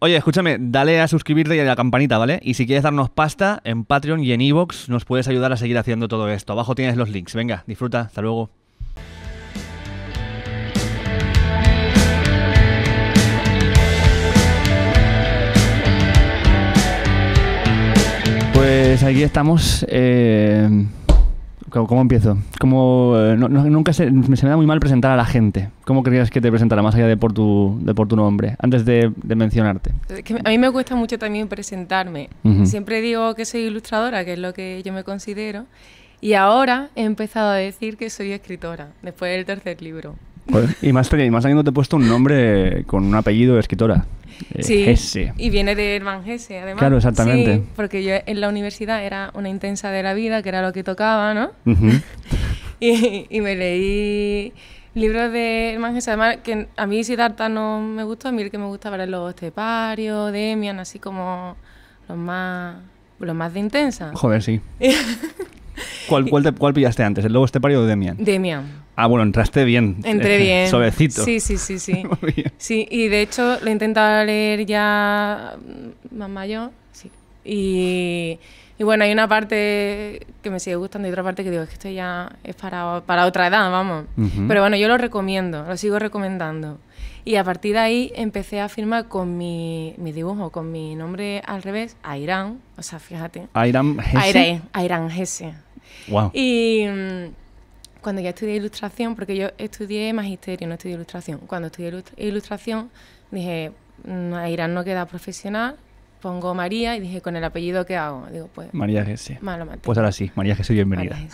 Oye, escúchame, dale a suscribirte y a la campanita, ¿vale? Y si quieres darnos pasta, en Patreon y en Evox nos puedes ayudar a seguir haciendo todo esto. Abajo tienes los links. Venga, disfruta. Hasta luego. Pues aquí estamos. Eh... ¿Cómo empiezo? Como eh, nunca se, me, se me da muy mal presentar a la gente. ¿Cómo querías que te presentara más allá de por tu, de por tu nombre? Antes de, mencionarte. a mí me cuesta mucho también presentarme. Siempre digo que soy ilustradora, que es lo que yo me considero. Y ahora he empezado a decir que soy escritora, después del tercer libro. Y más, y más he puesto un nombre con un apellido de escritora. Eh, sí, y viene de Herman Gese, además. Claro, exactamente. porque yo en la universidad era una intensa de la vida, que era lo que tocaba, ¿no? y, me leí libros de Herman Gese, además que a mí si Siddhartha no me gusta a mí el que me gustaba eran los Teparios, Demian, así como los más, los más de intensa. Joder, sí. ¿Cuál, te, pillaste antes, el lobo estepario o Demian? Demian. Ah, bueno, entraste bien. Entré bien. Sobecito. Sí, sí, sí, sí. y de hecho lo he intentado leer ya más mayor. Y, bueno, hay una parte que me sigue gustando y otra parte que digo, es que esto ya es para, otra edad, vamos. Pero bueno, yo lo recomiendo, lo sigo recomendando. Y a partir de ahí empecé a firmar con mi, dibujo, con mi nombre al revés, Airan. O sea, fíjate. Airan Hesse. Hesse. Y mm, cuando ya estudié ilustración, porque yo estudié magisterio, no estudié ilustración, cuando estudié ilustración dije, mm, a Irán no queda profesional, pongo María y dije, ¿con el apellido qué hago? Digo, pues... María Jesús sí. Pues ahora sí, María Jesús bienvenida.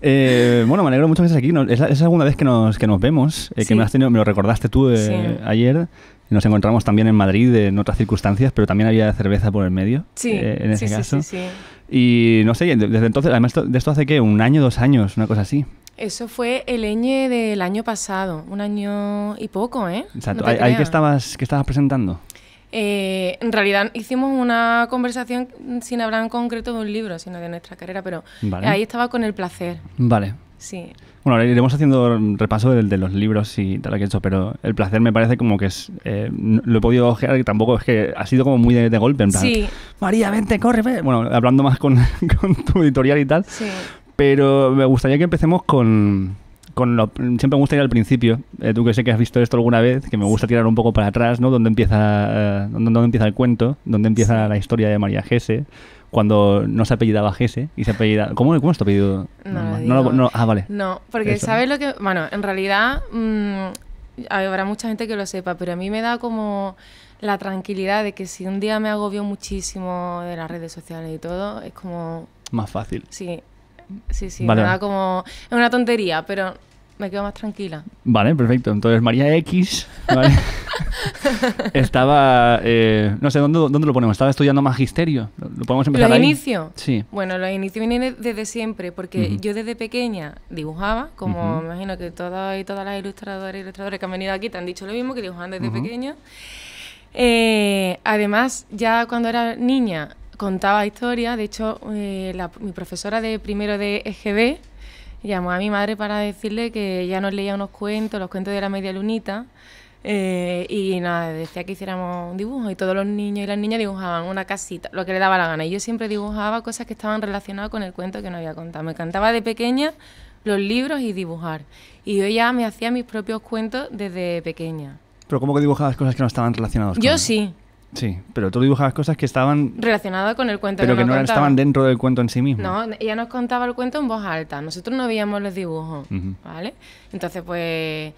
Eh, bueno, me alegro mucho que estés aquí. es, alguna vez que nos, que nos vemos, eh, que me, has tenido, me lo recordaste tú eh, ayer. Nos encontramos también en Madrid en otras circunstancias, pero también había cerveza por el medio. en ese caso. sí, sí, sí. Y no sé, desde entonces, además de esto hace que un año, dos años, una cosa así. Eso fue el ñ del año pasado, un año y poco, ¿eh? Exacto. ¿Ahí qué estabas, qué estabas presentando? Eh, en realidad hicimos una conversación sin hablar en concreto de un libro, sino de nuestra carrera, pero ahí estaba con el placer. Vale. Sí. Bueno, iremos haciendo repaso de, los libros y tal que he hecho, pero el placer me parece como que es. Eh, lo he podido ojear, que tampoco es que ha sido como muy de, golpe, en plan. Sí. María, vente, corre, Bueno, hablando más con, con tu editorial y tal. Sí. Pero me gustaría que empecemos con siempre me gusta ir al principio. Eh, tú que sé que has visto esto alguna vez, que me gusta tirar un poco para atrás, ¿no? Donde empieza, eh, empieza el cuento, dónde empieza la historia de María Gese, cuando no se apellidaba Gese y se apellidaba... ¿Cómo, cómo es tu apellido? No, no, ah, vale. No, porque sabes lo que... Bueno, en realidad mm, habrá mucha gente que lo sepa, pero a mí me da como la tranquilidad de que si un día me agobio muchísimo de las redes sociales y todo, es como... Más fácil. Sí, Sí, sí, me da como. Es una tontería, pero me quedo más tranquila. Vale, perfecto. Entonces María X estaba, eh, no sé, ¿dónde, ¿dónde lo ponemos? Estaba estudiando magisterio. ¿Lo podemos empezar ¿Los inicios? Sí. Bueno, los inicios vienen desde siempre, porque yo desde pequeña dibujaba, como imagino que todas y todas las ilustradoras y ilustradores que han venido aquí te han dicho lo mismo, que dibujaban desde pequeña. Eh, además, ya cuando era niña contaba historia de hecho, eh, mi profesora de primero de EGB, llamó a mi madre para decirle que ya nos leía unos cuentos, los cuentos de la media lunita. Eh, y nada, decía que hiciéramos un dibujo y todos los niños y las niñas dibujaban una casita, lo que le daba la gana. Y yo siempre dibujaba cosas que estaban relacionadas con el cuento que no había contado. Me encantaba de pequeña los libros y dibujar. Y yo ya me hacía mis propios cuentos desde pequeña. ¿Pero cómo que dibujabas cosas que no estaban relacionadas? Con yo sí. Sí, pero tú dibujabas cosas que estaban... Relacionadas con el cuento. Pero que, no estaban dentro del cuento en sí mismo. No, ella nos contaba el cuento en voz alta. Nosotros no veíamos los dibujos, ¿vale? Entonces, pues,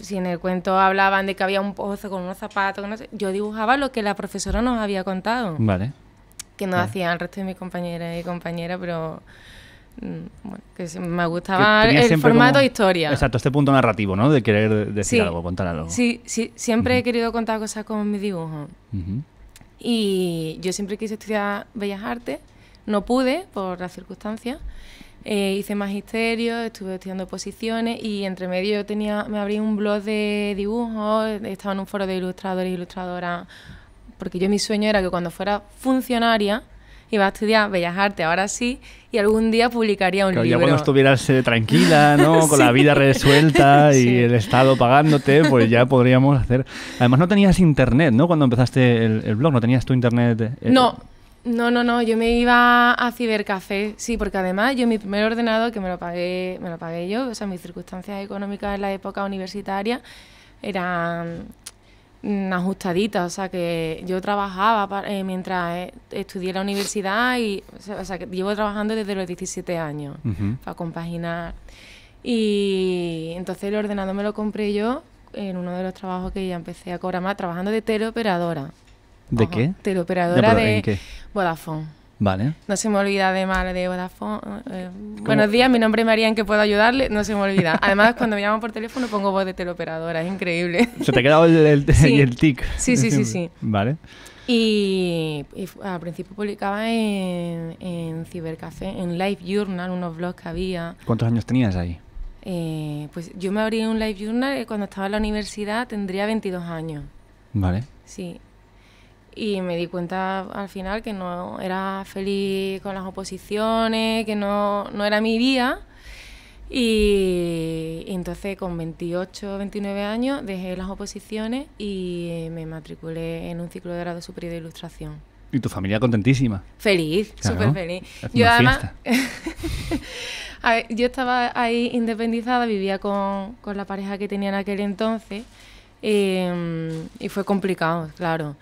si en el cuento hablaban de que había un pozo con unos zapatos, yo dibujaba lo que la profesora nos había contado. Vale. Que no hacía hacían el resto de mis compañeras y compañeras, pero Mm, bueno, que me gustaba el formato de historia. Exacto, este punto narrativo, ¿no? De querer decir algo, contar algo. Sí, sí siempre he querido contar cosas con mis dibujos. Y yo siempre quise estudiar Bellas Artes, no pude por las circunstancias. Eh, hice magisterio, estuve estudiando posiciones y entre medio tenía, me abrí un blog de dibujos, estaba en un foro de ilustradores e ilustradoras, porque yo mi sueño era que cuando fuera funcionaria, iba a estudiar Bellas Artes, ahora sí, y algún día publicaría un libro. libro. Ya cuando estuvieras eh, tranquila, ¿no? Con la vida resuelta y el Estado pagándote, pues ya podríamos hacer... Además no tenías internet, ¿no? Cuando empezaste el, blog, ¿no tenías tu internet? Eh? No. No, no, no, yo me iba a Cibercafé, sí, porque además yo mi primer ordenador, que me lo pagué, me lo pagué yo, o sea, mis circunstancias económicas en la época universitaria eran Mm, ajustadita, o sea que yo trabajaba eh, mientras eh, estudié la universidad y o sea, llevo trabajando desde los 17 años para compaginar. Y entonces el ordenador me lo compré yo en uno de los trabajos que ya empecé a cobrar más, trabajando de teleoperadora. ¿De qué? Teleoperadora de Vodafone. Vale. No se me olvida de mal de Vodafone. Eh, buenos días, mi nombre es María, ¿en qué puedo ayudarle? No se me olvida. Además, cuando me llaman por teléfono pongo voz de teleoperadora, es increíble. Se te ha quedado el, tic. Sí, sí, sí, sí. Vale. Y, al principio publicaba en, Cibercafé, en Live Journal, unos blogs que había. ¿Cuántos años tenías ahí? Eh, pues yo me abrí un Live Journal eh, cuando estaba en la universidad, tendría 22 años. Vale. Sí, y me di cuenta al final que no era feliz con las oposiciones, que no, era mi vida Y, entonces con 28, 29 años dejé las oposiciones y me matriculé en un ciclo de grado superior de ilustración. Y tu familia contentísima. Feliz, súper feliz. Yo además, yo estaba ahí independizada, vivía con, la pareja que tenía en aquel entonces em, y fue complicado, claro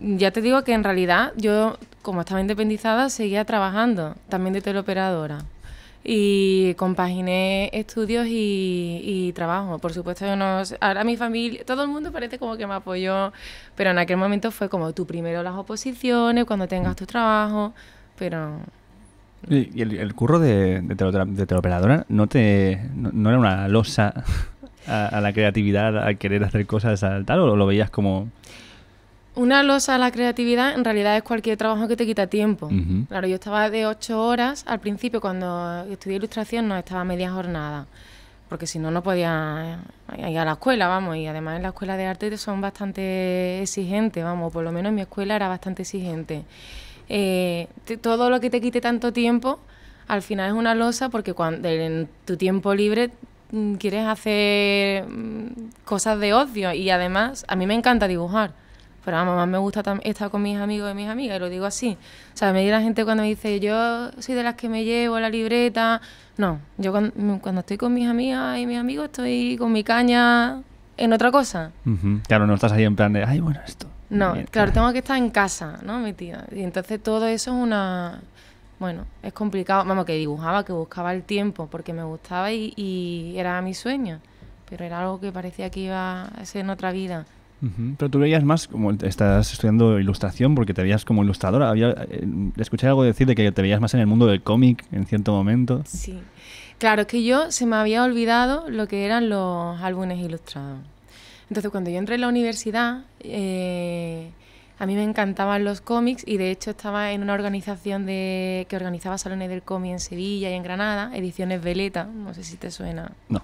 ya te digo que en realidad yo, como estaba independizada, seguía trabajando, también de teleoperadora. Y compaginé estudios y, trabajo. Por supuesto, no, ahora mi familia, todo el mundo parece como que me apoyó, pero en aquel momento fue como tú primero las oposiciones, cuando tengas tu trabajo, pero... ¿Y, el, curro de, de teleoperadora no, te, no, era una losa a, la creatividad, a querer hacer cosas, tal, o lo veías como... Una losa a la creatividad en realidad es cualquier trabajo que te quita tiempo. Claro, yo estaba de ocho horas al principio cuando estudié ilustración, no estaba media jornada, porque si no, no podía ir a la escuela, vamos, y además en la escuela de arte son bastante exigentes, vamos, por lo menos en mi escuela era bastante exigente. Eh, todo lo que te quite tanto tiempo, al final es una losa porque cuando en tu tiempo libre mm, quieres hacer mm, cosas de odio. y además a mí me encanta dibujar. Pero vamos, más me gusta estar con mis amigos y mis amigas, y lo digo así. O sea, me la gente cuando me dice, yo soy de las que me llevo la libreta. No, yo cuando, estoy con mis amigas y mis amigos estoy con mi caña en otra cosa. Claro, no estás ahí en plan de, ay, bueno, esto. No, claro, tengo que estar en casa, ¿no? mi tía? Y entonces todo eso es una... Bueno, es complicado. Vamos, que dibujaba, que buscaba el tiempo, porque me gustaba y, y era mi sueño. Pero era algo que parecía que iba a ser en otra vida. Pero tú veías más, como estás estudiando ilustración, porque te veías como ilustradora. Había, eh, escuché algo decir de que te veías más en el mundo del cómic en cierto momento. Sí. Claro, es que yo se me había olvidado lo que eran los álbumes ilustrados. Entonces, cuando yo entré en la universidad, eh, a mí me encantaban los cómics y de hecho estaba en una organización de, que organizaba salones del cómic en Sevilla y en Granada, Ediciones Veleta, no sé si te suena. No.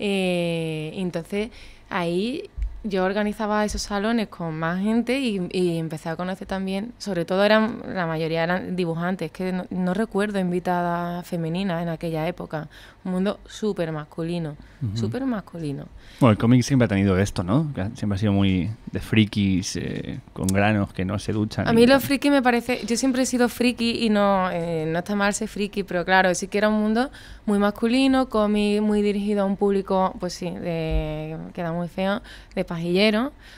Eh, entonces, ahí yo organizaba esos salones con más gente y, empecé a conocer también, sobre todo eran, la mayoría eran dibujantes, que no, recuerdo invitadas femeninas en aquella época. Un mundo súper masculino, súper masculino. Bueno, el cómic siempre ha tenido esto, ¿no? Siempre ha sido muy de frikis, eh, con granos que no se duchan. A mí los friki me parece, yo siempre he sido friki y no, eh, no está mal ser friki, pero claro, sí que era un mundo muy masculino, cómic muy dirigido a un público, pues sí, de, queda muy feo, de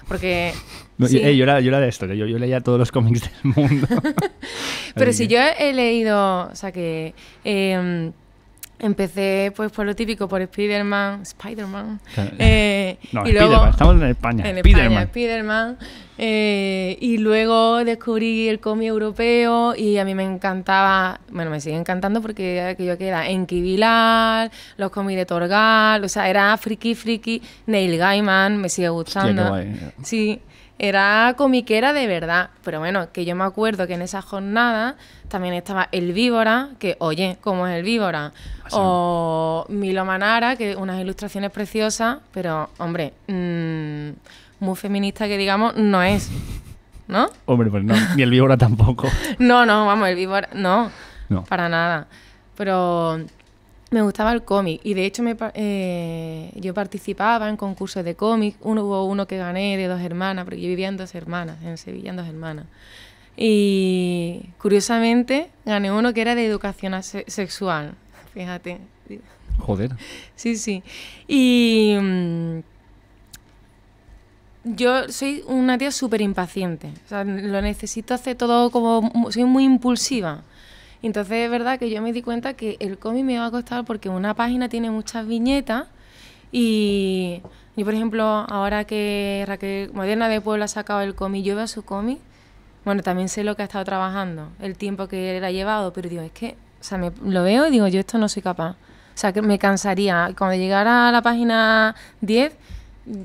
porque... yo, era, de esto, yo, yo, leía todos los cómics del mundo. Pero si yo he leído, o sea que... Em, Empecé pues por lo típico, por Spider-Man, Spider-Man. Eh, y luego, estamos en España. En eh, y luego descubrí el cómic europeo y a mí me encantaba, bueno, me sigue encantando porque aquello que era en los cómics de Torgal, o sea, era friki friki, Neil Gaiman, me sigue gustando. sí, era comiquera de verdad. Pero bueno, que yo me acuerdo que en esa jornada también estaba El Víbora, que oye, ¿cómo es El Víbora? Ah, o Milo Manara, que unas ilustraciones preciosas, pero hombre, mm, muy feminista que digamos, no es. ¿No? Hombre, pues no, ni El Víbora tampoco. no, no, vamos, El Víbora, no, no. para nada. Pero me gustaba el cómic y de hecho eh, yo participaba en concursos de cómic. Uno, hubo uno que gané de dos hermanas, porque yo vivía en dos hermanas, en Sevilla en dos hermanas. Y curiosamente gané uno que era de educación sexual, fíjate. Joder. Sí, sí. Y mm, yo soy una tía súper impaciente, lo necesito hacer todo como, soy muy impulsiva. Entonces es verdad que yo me di cuenta que el cómic me iba a costar porque una página tiene muchas viñetas y yo, por ejemplo, ahora que Raquel Moderna de Puebla ha sacado el cómic, yo veo su cómic, bueno, también sé lo que ha estado trabajando, el tiempo que él ha llevado, pero digo, es que, o sea, me, lo veo y digo, yo esto no soy capaz. O sea, que me cansaría. Cuando llegara a la página 10,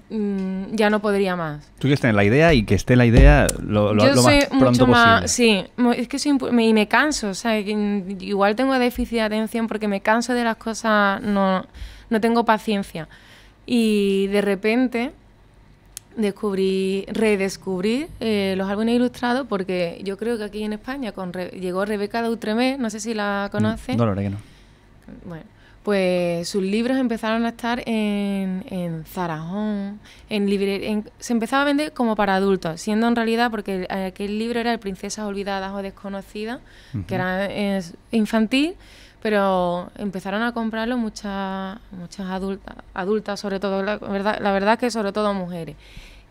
Mm, ya no podría más. Tú quieres tener la idea y que esté la idea lo, lo, Yo lo más pronto mucho más, Sí, es que me, y me canso, o sea, igual tengo déficit de atención porque me canso de las cosas, no, no tengo paciencia. Y de repente descubrí, redescubrí eh, los álbumes ilustrados porque yo creo que aquí en España con llegó Rebeca de Utremé, no sé si la mm, conoce No, no, que no. Bueno, pues sus libros empezaron a estar en, en Zarajón, en, se empezaba a vender como para adultos, siendo en realidad porque aquel libro era el Princesas Olvidadas o Desconocidas, que era infantil, pero empezaron a comprarlo muchas muchas adultas, adultas sobre todo, la verdad, que sobre todo mujeres.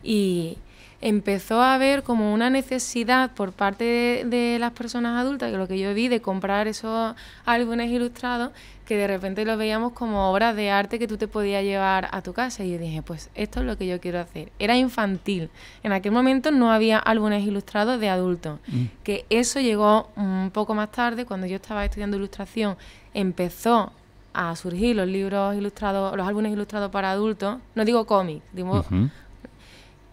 Y empezó a haber como una necesidad por parte de, de, las personas adultas, que lo que yo vi de comprar esos álbumes ilustrados, que de repente lo veíamos como obras de arte que tú te podías llevar a tu casa. Y yo dije, pues esto es lo que yo quiero hacer. Era infantil. En aquel momento no había álbumes ilustrados de adultos. Mm. Que eso llegó un poco más tarde, cuando yo estaba estudiando ilustración, empezó a surgir los libros ilustrados, los álbumes ilustrados para adultos. No digo cómics, digo...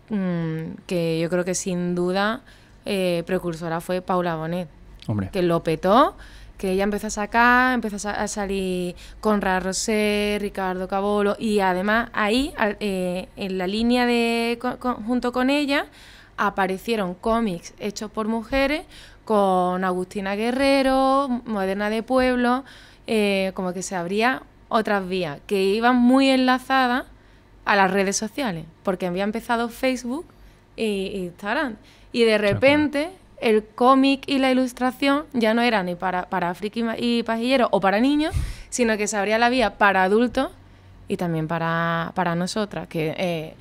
Mm, que yo creo que sin duda eh, precursora fue Paula Bonet. Hombre. Que lo petó que ella empezó a sacar, empezó a salir Conrad Rosé, Ricardo Cabolo y además ahí, eh, en la línea de con, junto con ella, aparecieron cómics hechos por mujeres con Agustina Guerrero, Moderna de Pueblo, eh, como que se abría otras vías que iban muy enlazadas a las redes sociales, porque había empezado Facebook e Instagram. Y de repente el cómic y la ilustración ya no era ni para, para friki y pajilleros o para niños, sino que se abría la vía para adultos y también para, nosotras, que... Eh,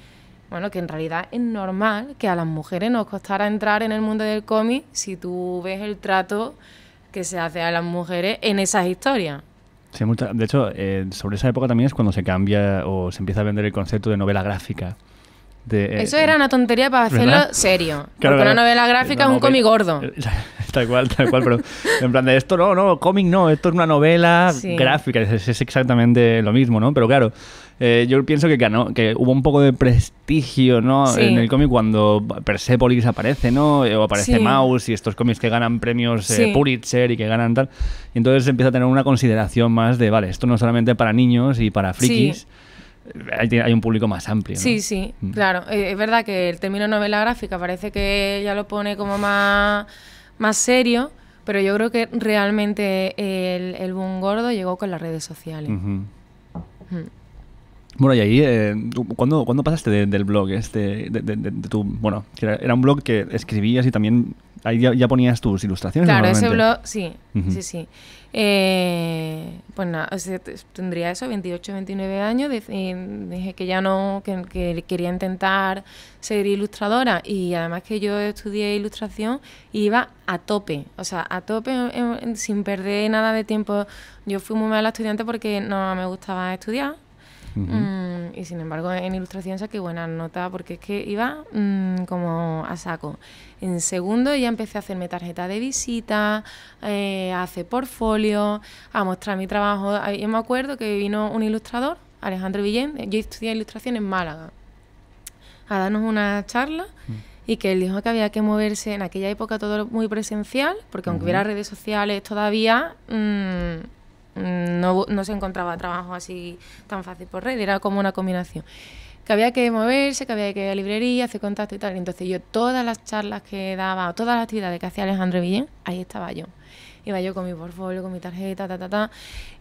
bueno, que en realidad es normal que a las mujeres nos costara entrar en el mundo del cómic si tú ves el trato que se hace a las mujeres en esas historias. de hecho, eh, sobre esa época también es cuando se cambia o se empieza a vender el concepto de novela gráfica. Eh, Eso era una tontería para hacerlo serio. porque una novela gráfica eh, es un cómic eh, gordo. Tal cual, tal cual, pero en plan de esto no, no, cómic no, esto es una novela gráfica, es, exactamente lo mismo, ¿no? Pero claro, yo pienso que que hubo un poco de prestigio, ¿no? En el cómic cuando Persepolis aparece, ¿no? O aparece Maus Mouse y estos cómics que ganan premios Pulitzer y que ganan tal. Y entonces empieza a tener una consideración más de, vale, esto no es solamente para niños y para frikis hay, un público más amplio. Sí, sí, mm. claro. Eh, es verdad que el término novela gráfica parece que ya lo pone como más, más serio, pero yo creo que realmente el, el boom gordo llegó con las redes sociales. Mm. Bueno, y ahí, eh, ¿cuándo, pasaste del blog? Este, de, tu, bueno, era, un blog que escribías y también ahí ya, ponías tus ilustraciones. Claro, ese blog, sí, sí, sí. Eh, pues nada, tendría eso, 28, 29 años, y dije que ya no, que, quería intentar ser ilustradora y además que yo estudié ilustración iba a tope, o sea, a tope sin perder nada de tiempo. Yo fui muy mala estudiante porque no me gustaba estudiar, mm, y sin embargo, en ilustración saqué buenas notas porque es que iba mm, como a saco. En segundo ya empecé a hacerme tarjeta de visita, eh, a hacer portfolio, a mostrar mi trabajo. Yo me acuerdo que vino un ilustrador, Alejandro Villén, yo estudié ilustración en Málaga, a darnos una charla. Mm. y que él dijo que había que moverse en aquella época todo muy presencial, porque aunque hubiera redes sociales todavía mm, mm, no, no, se encontraba trabajo así tan fácil por red, era como una combinación que había que moverse, que había que ir a librería, hacer contacto y tal. Entonces yo todas las charlas que daba, todas las actividades que hacía Alejandro Villén, ahí estaba yo. Iba yo con mi portfolio, con mi tarjeta, ta, ta, ta.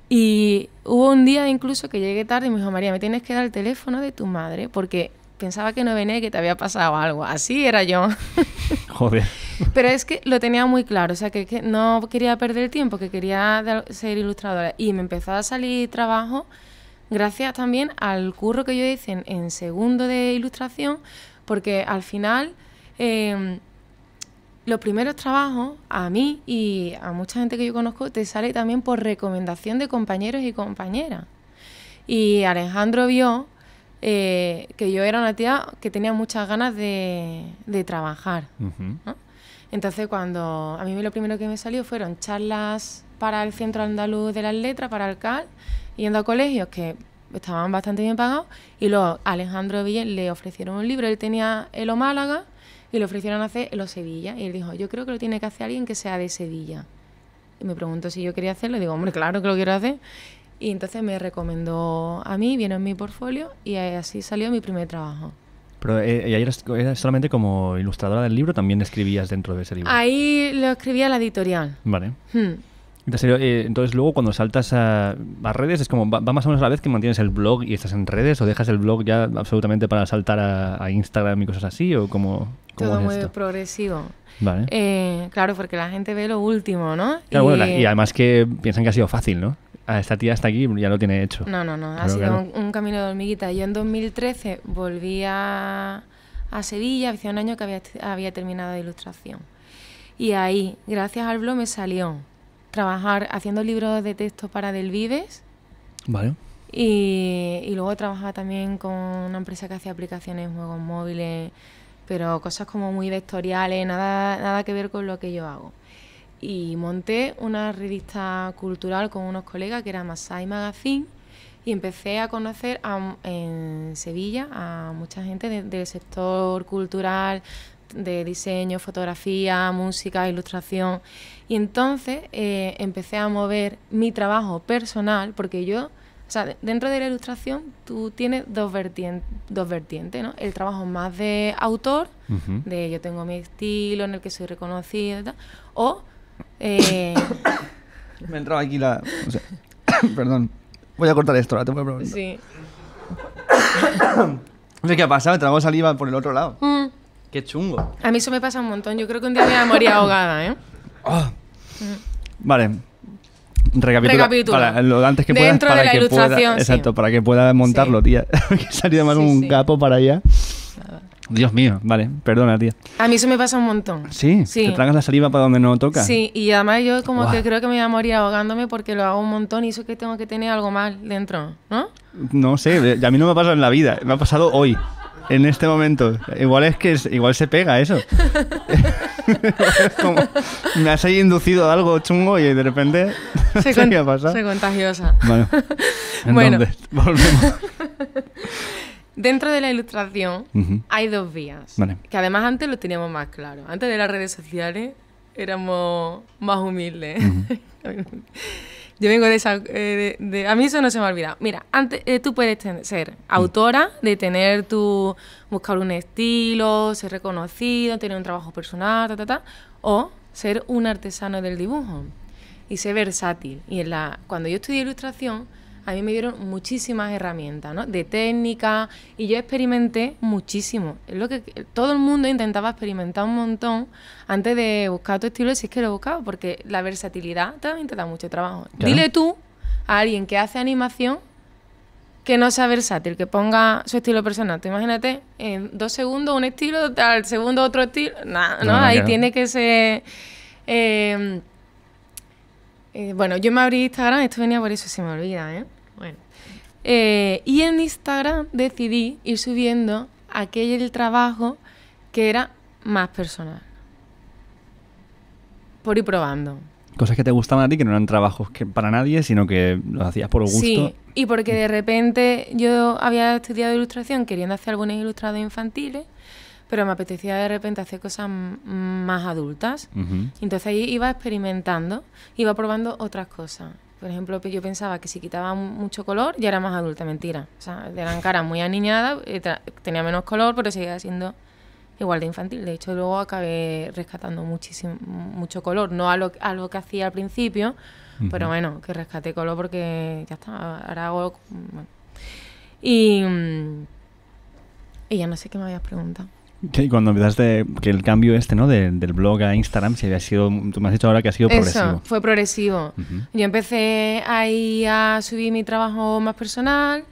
Y hubo un día incluso que llegué tarde y me dijo, María, me tienes que dar el teléfono de tu madre porque pensaba que no venía y que te había pasado algo. Así era yo. Joder. Pero es que lo tenía muy claro, o sea, que, no quería perder tiempo, que quería ser ilustradora. Y me empezó a salir trabajo gracias también al curro que yo hice en, segundo de ilustración, porque al final em, los primeros trabajos, a mí y a mucha gente que yo conozco, te sale también por recomendación de compañeros y compañeras. Y Alejandro vio eh, que yo era una tía que tenía muchas ganas de, trabajar. Entonces, cuando a mí lo primero que me salió fueron charlas para el Centro Andaluz de las Letras, para el CAL, yendo a colegios que estaban bastante bien pagados y luego Alejandro Villén le ofrecieron un libro, él tenía el O Málaga y le ofrecieron hacer el O Sevilla y él dijo, yo creo que lo tiene que hacer alguien que sea de Sevilla. Y me preguntó si yo quería hacerlo y digo, hombre, claro que lo quiero hacer. Y entonces me recomendó a mí, vino en mi portfolio y así salió mi primer trabajo. Pero eh, eras, solamente como ilustradora del libro, también escribías dentro de ese libro. Ahí lo escribía la editorial. Vale. Hmm. Eh, entonces, luego cuando saltas a, redes, es como va, más o menos a la vez que mantienes el blog y estás en redes, o dejas el blog ya absolutamente para saltar a, Instagram y cosas así, o como. Todo es muy progresivo. Eh, claro, porque la gente ve lo último, ¿no? y, además que piensan que ha sido fácil, ¿no? Ah, esta tía está aquí, ya lo tiene hecho. No, no, no, ha sido un, camino de hormiguita. Yo en 2013 volví a, a Sevilla, hacía un año que había, había terminado de ilustración. Y ahí, gracias al blog, me salió trabajar haciendo libros de texto para del Vale. Y, luego trabajaba también con una empresa que hacía aplicaciones, juegos móviles, pero cosas como muy vectoriales, nada, nada que ver con lo que yo hago. Y monté una revista cultural con unos colegas que era Masai Magazine y empecé a conocer en Sevilla a mucha gente del sector cultural, de diseño, fotografía, música, ilustración. Y entonces eh, empecé a mover mi trabajo personal, porque yo, o sea, dentro de la ilustración tú tienes dos, vertientes, dos vertientes, ¿no? El trabajo más de autor, de yo tengo mi estilo en el que soy reconocida, o... Eh, Me entraba aquí la... perdón. Voy a cortar esto, ahora te voy a Sí. qué ha pasado, trabajo saliva por el otro lado. Mm. Qué chungo. A mí eso me pasa un montón. Yo creo que un día me voy a morir ahogada, ¿eh? Ah. Mm. Vale. Recapitulo que puedas que pueda, exacto, para que pueda montarlo, tía. que más un capo para allá. Dios mío, vale, perdona, tía. A mí eso me pasa un montón. Sí, sí. te tragas la saliva para donde no toca. Sí, y además yo como que creo que me voy a morir ahogándome porque lo hago un montón y eso es que tengo que tener algo mal dentro, ¿no? No sé, a mí no me ha pasado en la vida, me ha pasado hoy en este momento. Igual es que igual se pega eso. me has inducido a algo chungo y de repente se, pasa? se contagiosa. Bueno, volvemos. Dentro de la ilustración hay dos vías. Que además antes lo teníamos más claro. Antes de las redes sociales éramos más humildes. Yo vengo de esa... Eh, de, a mí eso no se me ha olvidado. Mira, antes eh, tú puedes ser mm. autora, de tener tu... buscar un estilo, ser reconocido, tener un trabajo personal, ta, ta, ta, o ser un artesano del dibujo y ser versátil. Y en la, cuando yo estudié ilustración a mí me dieron muchísimas herramientas, ¿no? De técnica y yo experimenté muchísimo. Es lo que todo el mundo intentaba experimentar un montón antes de buscar tu estilo, si es que lo buscaba, porque la versatilidad también te da mucho trabajo. Dile tú a alguien que hace animación que no sea versátil, que ponga su estilo personal. Tú imagínate, en dos segundos un estilo, al segundo otro estilo. ¿no? Ahí tiene que ser. Eh, eh, bueno, yo me abrí Instagram, esto venía por eso, se me olvida, ¿eh? Bueno. Eh, y en Instagram decidí ir subiendo aquel trabajo que era más personal. Por ir probando. Cosas que te gustaban a ti, que no eran trabajos que para nadie, sino que los hacías por gusto. Sí, y porque de repente yo había estudiado ilustración queriendo hacer algunos ilustrados infantiles, pero me apetecía de repente hacer cosas más adultas. Entonces ahí iba experimentando, iba probando otras cosas. Por ejemplo, yo pensaba que si quitaba mucho color ya era más adulta, mentira. O sea, eran cara muy aniñada eh, tenía menos color, pero seguía siendo igual de infantil. De hecho, luego acabé rescatando muchísimo, mucho color, no a lo, que hacía al principio, pero bueno, que rescaté color porque ya está, ahora hago... Mm, y ya no sé qué me habías preguntado. Que cuando empezaste, que el cambio este, ¿no? del blog a Instagram, si había sido, tú me has dicho ahora que ha sido progresivo. fue progresivo. Yo empecé ahí a subir mi trabajo más personal,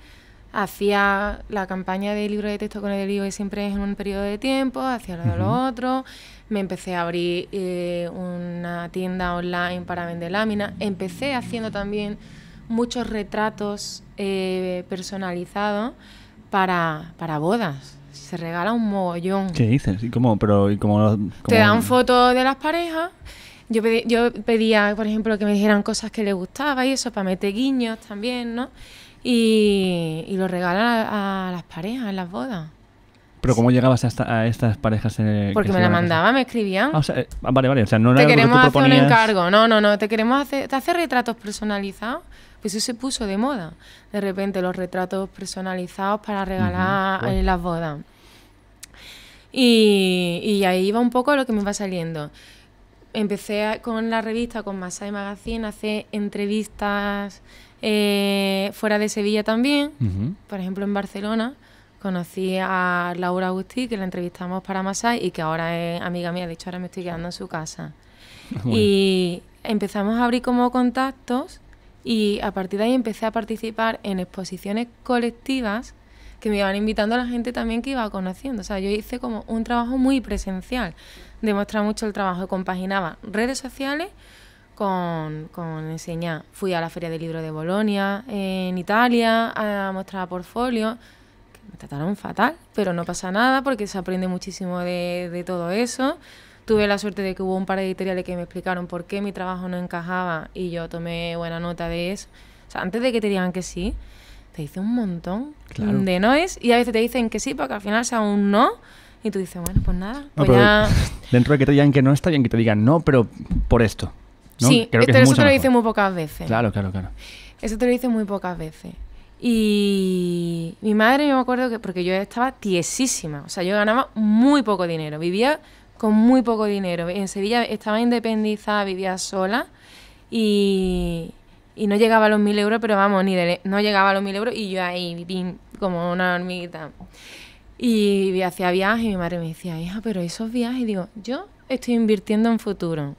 hacía la campaña de libro de texto con el libro y siempre es en un periodo de tiempo, hacía lo de lo otro, me empecé a abrir eh, una tienda online para vender láminas, empecé haciendo también muchos retratos eh, personalizados para, para bodas se regala un mogollón. ¿Qué dices? ¿Y cómo? Pero, ¿y Te dan fotos de las parejas. Yo, yo pedía, por ejemplo, que me dijeran cosas que le gustaba y eso, para meter guiños también, ¿no? Y, lo regalan a, las parejas en las bodas. ¿Pero cómo llegabas a, a estas parejas? En eh, el, Porque me la mandaba, me escribían. Ah, eh, ah, vale, vale. O sea, no era te queremos hacer un encargo. No, no, no. Te queremos hacer, te hace retratos personalizados. Pues eso se puso de moda. De repente los retratos personalizados para regalar en las bodas. Y, ahí va un poco lo que me va saliendo. Empecé con la revista, con Masai Magazine, a hacer entrevistas eh, fuera de Sevilla también, por ejemplo en Barcelona. Conocí a Laura Agustí, que la entrevistamos para Masai y que ahora es amiga mía, de hecho ahora me estoy quedando en su casa. Ah, y empezamos a abrir como contactos y a partir de ahí empecé a participar en exposiciones colectivas que me iban invitando a la gente también que iba conociendo. O sea, yo hice como un trabajo muy presencial, ...demostraba mucho el trabajo, compaginaba redes sociales con, con enseñar. Fui a la Feria del Libro de Bolonia en Italia a mostrar portfolio me trataron fatal, pero no pasa nada porque se aprende muchísimo de, de, todo eso. Tuve la suerte de que hubo un par de editoriales que me explicaron por qué mi trabajo no encajaba y yo tomé buena nota de eso. O sea, antes de que te digan que sí, te dice un montón de noes y a veces te dicen que sí, porque al final sea un no. Y tú dices, bueno, pues nada. Pues dentro de que te digan que no está bien que te digan no, pero por esto. Sí, pero eso te lo dice muy pocas veces. Claro, claro, claro. Eso te lo dice muy pocas veces. Y mi madre, yo me acuerdo que, porque yo estaba tiesísima, o sea, yo ganaba muy poco dinero, vivía con muy poco dinero. En Sevilla estaba independizada, vivía sola y, y no llegaba a los mil euros, pero vamos, ni de no llegaba a los mil euros y yo ahí, pim, como una hormiguita. Y hacía viajes y mi madre me decía, hija, pero esos viajes, digo, yo estoy invirtiendo en futuro.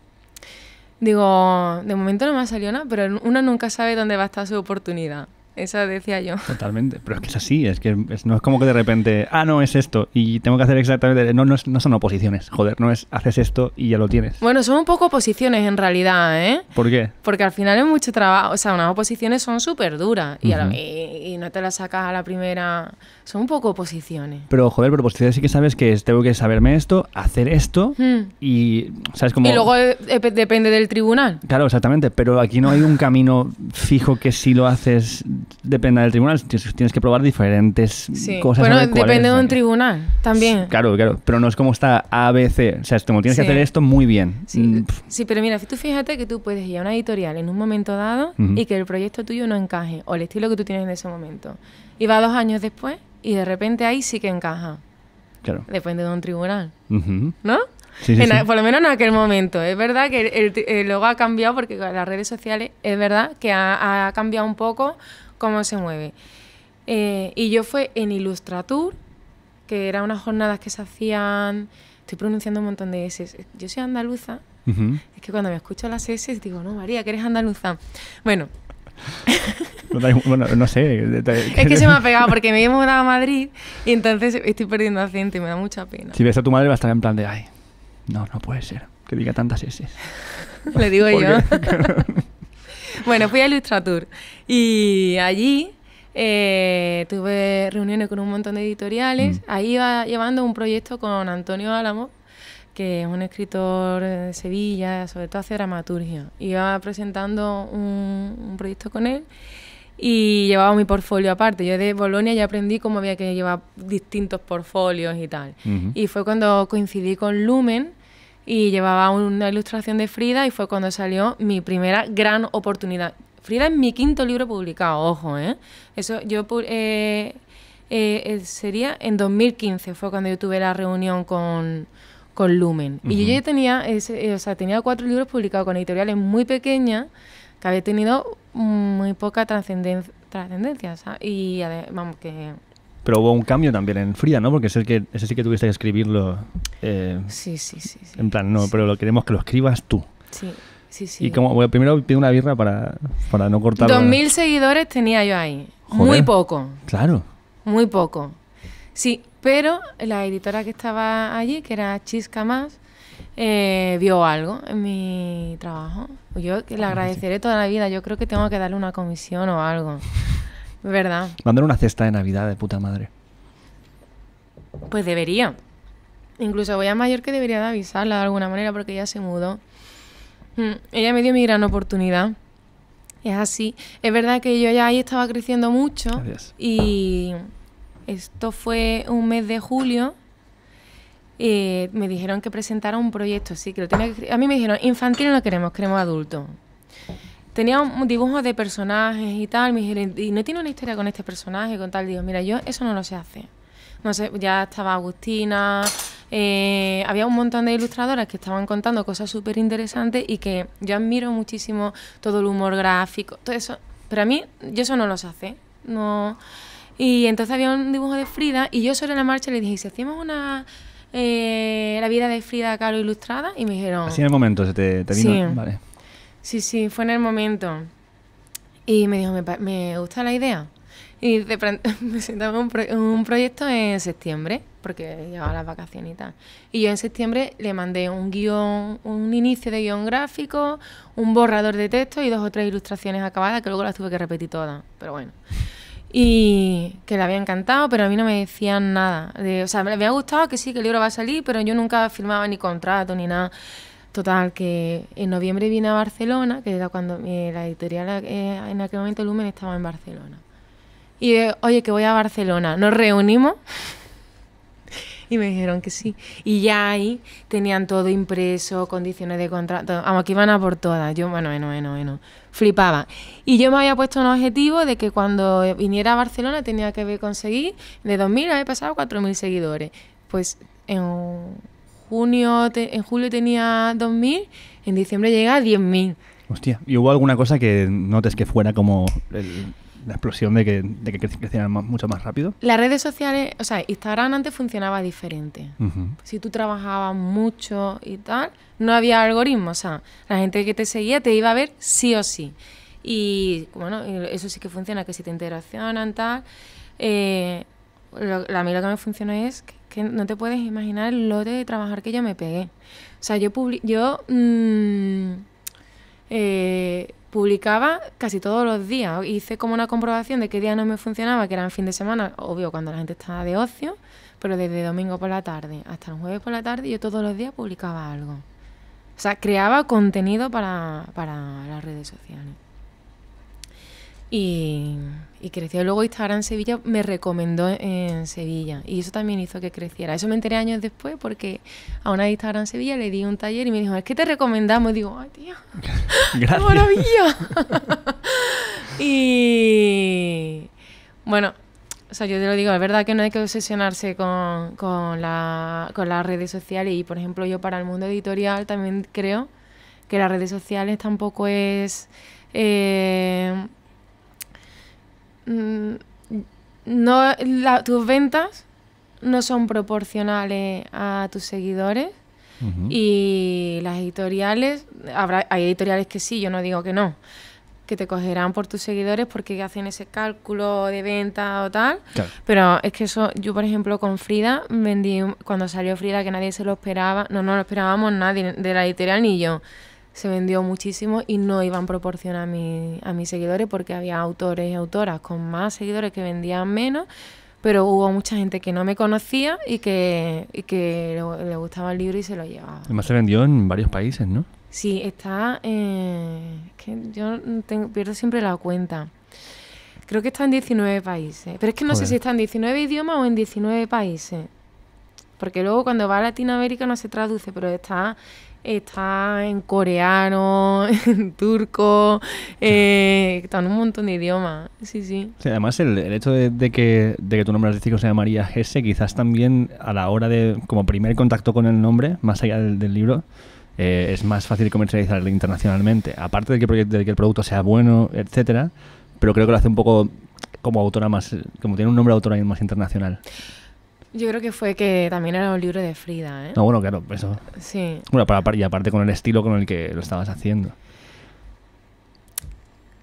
Digo, de momento no me ha salido nada, pero uno nunca sabe dónde va a estar su oportunidad. Eso decía yo. Totalmente, pero es que es así, es que no es como que de repente, ah, no, es esto, y tengo que hacer exactamente, no, no, son oposiciones, joder, no es haces esto y ya lo tienes. Bueno, son un poco oposiciones en realidad, ¿eh? ¿Por qué? Porque al final es mucho trabajo, o sea, unas oposiciones son súper duras y, y, no te las sacas a la primera, son un poco oposiciones. Pero, joder, pero oposiciones sí que sabes que tengo que saberme esto, hacer esto hmm. y, ¿sabes cómo? Y luego eh, eh, depende del tribunal. Claro, exactamente. Pero aquí no hay un camino fijo que si lo haces dependa del tribunal. Tienes que probar diferentes cosas. Bueno, depende de un tribunal también. Claro, claro. Pero no es como está A, O sea, es como tienes que hacer esto muy bien. Sí. Mm. pero mira, tú fíjate que tú puedes ir a una editorial en un momento dado y que el proyecto tuyo no encaje o el estilo que tú tienes en ese momento. Y va dos años después y de repente ahí sí que encaja. Claro. Depende de un tribunal. ¿No? Por lo menos en aquel momento. Es verdad que el, luego ha cambiado, porque las redes sociales es verdad que ha, cambiado un poco cómo se mueve. Eh, y yo fue en Ilustratur, que eran unas jornadas que se hacían. Estoy pronunciando un montón de S. Yo soy andaluza. Es que cuando me escucho las S digo, no, María, que eres andaluza. Bueno, no sé. es que se me ha pegado porque me he mudado a Madrid y entonces estoy perdiendo acento y me da mucha pena. Si ves a tu madre va a estar en plan de, ay, no, no puede ser que diga tantas S. Le digo yo. bueno, fui a Ilustratur y allí eh, tuve reuniones con un montón de editoriales. Mm. Ahí iba llevando un proyecto con Antonio Álamo que es un escritor de Sevilla, sobre todo hace dramaturgia. Iba presentando un, proyecto con él y llevaba mi portfolio aparte. Yo de Bolonia ya aprendí cómo había que llevar distintos portfolios y tal. Y fue cuando coincidí con Lumen y llevaba una ilustración de Frida y fue cuando salió mi primera gran oportunidad. Frida es mi quinto libro publicado, ojo, ¿eh? Eso yo eh, eh, eh, sería en 2015, fue cuando yo tuve la reunión con, con Lumen. Y yo ya tenía, ese, eh, o sea, tenía cuatro libros publicados con editoriales muy pequeñas que había tenido muy poca trascendencia, y vamos, que... Pero hubo un cambio también en Fría, ¿no? Porque es que, ese sí que tuviste que escribirlo. Eh, sí, sí, sí, En plan, no, pero lo queremos que lo escribas tú. Sí, sí, sí. Y como, primero pido una birra para, para no cortar... mil seguidores tenía yo ahí. muy poco. Claro. Muy poco. Sí, pero la editora que estaba allí, que era Chisca Más, eh, vio algo en mi trabajo. Pues yo le ah, agradeceré toda la vida. Yo creo que tengo que darle una comisión o algo. ¿Verdad? Mandar una cesta de Navidad de puta madre. Pues debería. Incluso voy a mayor que debería de avisarla de alguna manera porque ella se mudó. Mm, ella me dio mi gran oportunidad. Es así. Es verdad que yo ya ahí estaba creciendo mucho. Y. Esto fue un mes de julio. Eh, me dijeron que presentara un proyecto, sí, que lo tenía que... A mí me dijeron, infantil no queremos, queremos adulto. Tenía un dibujo de personajes y tal, me dijeron, y no tiene una historia con este personaje, con tal, digo, mira, yo eso no lo sé hacer. No sé, ya estaba Agustina, eh, había un montón de ilustradoras que estaban contando cosas súper interesantes y que yo admiro muchísimo todo el humor gráfico, todo eso. Pero a mí, yo eso no lo sé hacer. No, y entonces había un dibujo de Frida y yo sobre la marcha le dije, si hacíamos una... Eh, la vida de Frida Caro ilustrada? Y me dijeron... Así en el momento, se te, vino... Sí. sí, sí, fue en el momento. Y me dijo, me, gusta la idea. Y de pronto me sentaba un, proyecto en septiembre, porque llevaba las vacaciones y tal. Y yo en septiembre le mandé un guión, un inicio de guión gráfico, un borrador de texto y dos o tres ilustraciones acabadas, que luego las tuve que repetir todas. Pero bueno y que le había encantado, pero a mí no me decían nada. De, o sea, me había gustado que sí, que el libro va a salir, pero yo nunca firmaba ni contrato ni nada. Total, que en noviembre vine a Barcelona, que era cuando eh, la editorial eh, en aquel momento Lumen estaba en Barcelona. Y oye, que voy a Barcelona, nos reunimos. Y me dijeron que sí. Y ya ahí tenían todo impreso, condiciones de contrato. Vamos, que iban a por todas. Yo, bueno, bueno, bueno, Flipaba. Y yo me había puesto un objetivo de que cuando viniera a Barcelona tenía que conseguir de 2.000, había pasado 4.000 seguidores. Pues en junio, en julio tenía 2.000, en diciembre llega a 10.000. Hostia, ¿y hubo alguna cosa que notes que fuera como el la explosión de que, de mucho más rápido. Las redes sociales, o sea, Instagram antes funcionaba diferente. Si tú trabajabas mucho y tal, no había algoritmos O sea, la gente que te seguía te iba a ver sí o sí. Y bueno, eso sí que funciona, que si te interaccionan, tal. Eh, la mí lo que me funciona es que, no te puedes imaginar el lote de trabajar que yo me pegué. O sea, yo, publi yo mm, eh, publicaba casi todos los días. Hice como una comprobación de qué día no me funcionaba, que era en fin de semana, obvio, cuando la gente estaba de ocio, pero desde domingo por la tarde hasta el jueves por la tarde yo todos los días publicaba algo. O sea, creaba contenido para, para las redes sociales. Y, creció. Luego Instagram Sevilla me recomendó en Sevilla y eso también hizo que creciera. Eso me enteré años después porque a una de Instagram Sevilla le di un taller y me dijo, es que te recomendamos. Y digo, ¡ay, tío! ¡Qué maravilla! y bueno, o sea, yo te lo digo, es verdad que no hay que obsesionarse con, las redes sociales y, por ejemplo, yo para el mundo editorial también creo que las redes sociales tampoco es... Eh, Mm, no, tus ventas no son proporcionales a tus seguidores y las editoriales, habrá, hay editoriales que sí, yo no digo que no, que te cogerán por tus seguidores porque hacen ese cálculo de venta o tal, pero es que eso, yo por ejemplo con Frida vendí, cuando salió Frida que nadie se lo esperaba, no, no lo esperábamos nadie de la editorial ni yo se vendió muchísimo y no iban en proporción a, mi, a mis seguidores porque había autores y autoras con más seguidores que vendían menos, pero hubo mucha gente que no me conocía y que, que le, gustaba el libro y se lo llevaba. Además se vendió en varios países, ¿no? Sí, está... Eh, yo pierdo siempre la cuenta. Creo que está en 19 países, pero es que no sé si está en 19 idiomas o en 19 países porque luego cuando va a Latinoamérica no se traduce, pero está está en coreano, en turco, eh, está en un montón de idiomas. Sí, sí. además, el, hecho de, que, tu nombre artístico sea María Gese, quizás también a la hora de, como primer contacto con el nombre, más allá del, libro, eh, es más fácil comercializar internacionalmente. Aparte de que, que el producto sea bueno, etcétera, pero creo que lo hace un poco como autora más, como tiene un nombre de autora más internacional. Yo creo que fue que también era un libro de Frida, ¿eh? No, bueno, claro, eso. Sí. Bueno, para, y aparte con el estilo con el que lo estabas haciendo.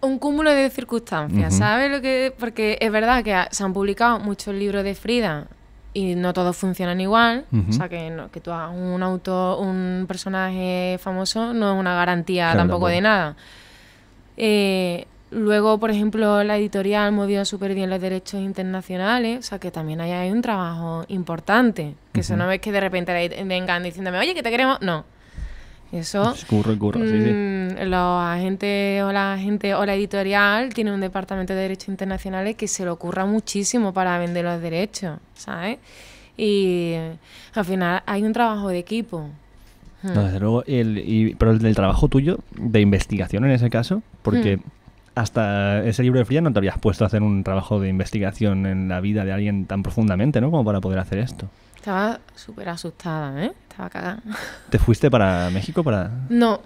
Un cúmulo de circunstancias, ¿sabes? Lo que, porque es verdad que se han publicado muchos libros de Frida y no todos funcionan igual. O sea, que, que tú hagas un auto, un personaje famoso no es una garantía tampoco, de nada. Eh, Luego, por ejemplo, la editorial movió súper bien los derechos internacionales, o sea que también ahí hay un trabajo importante, que eso no es que de repente vengan diciéndome, oye, que te queremos, no. Eso. sí, sí. Mm, los agentes o la gente o la editorial tiene un departamento de derechos internacionales que se le ocurra muchísimo para vender los derechos, ¿sabes? Y al final hay un trabajo de equipo. Hmm. luego, el, pero el del trabajo tuyo, de investigación en ese caso, porque... Hmm hasta ese libro de Fría no te habías puesto a hacer un trabajo de investigación en la vida de alguien tan profundamente, ¿no? Como para poder hacer esto. Estaba súper asustada, ¿eh? ¿Te fuiste para México? para No.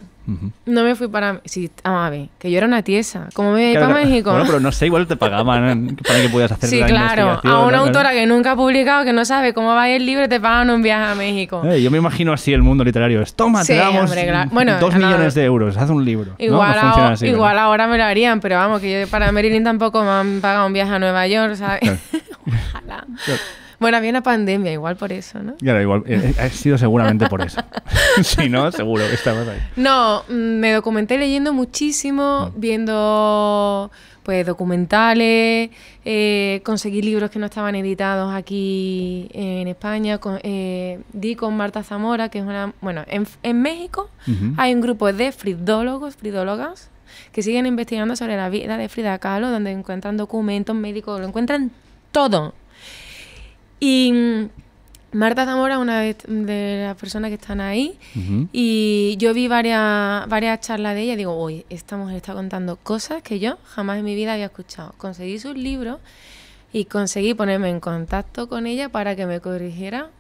No me fui para... Sí, a que yo era una tiesa. ¿Cómo me iba ir para México? Bueno, pero no sé, igual te pagaban para que pudieras hacer Sí, claro. A una autora que nunca ha publicado, que no sabe cómo va a ir libre, te pagan un viaje a México. Eh, yo me imagino así el mundo literario. Es, toma, te damos bueno, dos millones de euros, haz un libro. Igual, igual ahora me lo harían, pero vamos, que yo para Marilyn tampoco me han pagado un viaje a Nueva York, ¿sabes? Ojalá. Bueno, había una pandemia, igual por eso, ¿no? Claro, igual, eh, eh, ha sido seguramente por eso. si no, seguro que No, mm, me documenté leyendo muchísimo, ah. viendo pues documentales, eh, conseguí libros que no estaban editados aquí en España, eh, di con Marta Zamora, que es una... Bueno, en, México hay un grupo de fridólogos, fridólogas, que siguen investigando sobre la vida de Frida Kahlo, donde encuentran documentos médicos, lo encuentran todo. Y mm, Marta Zamora, una de, de las personas que están ahí, y yo vi varias, varias charlas de ella digo, uy, esta mujer está contando cosas que yo jamás en mi vida había escuchado. Conseguí sus libros y conseguí ponerme en contacto con ella para que me corrigiera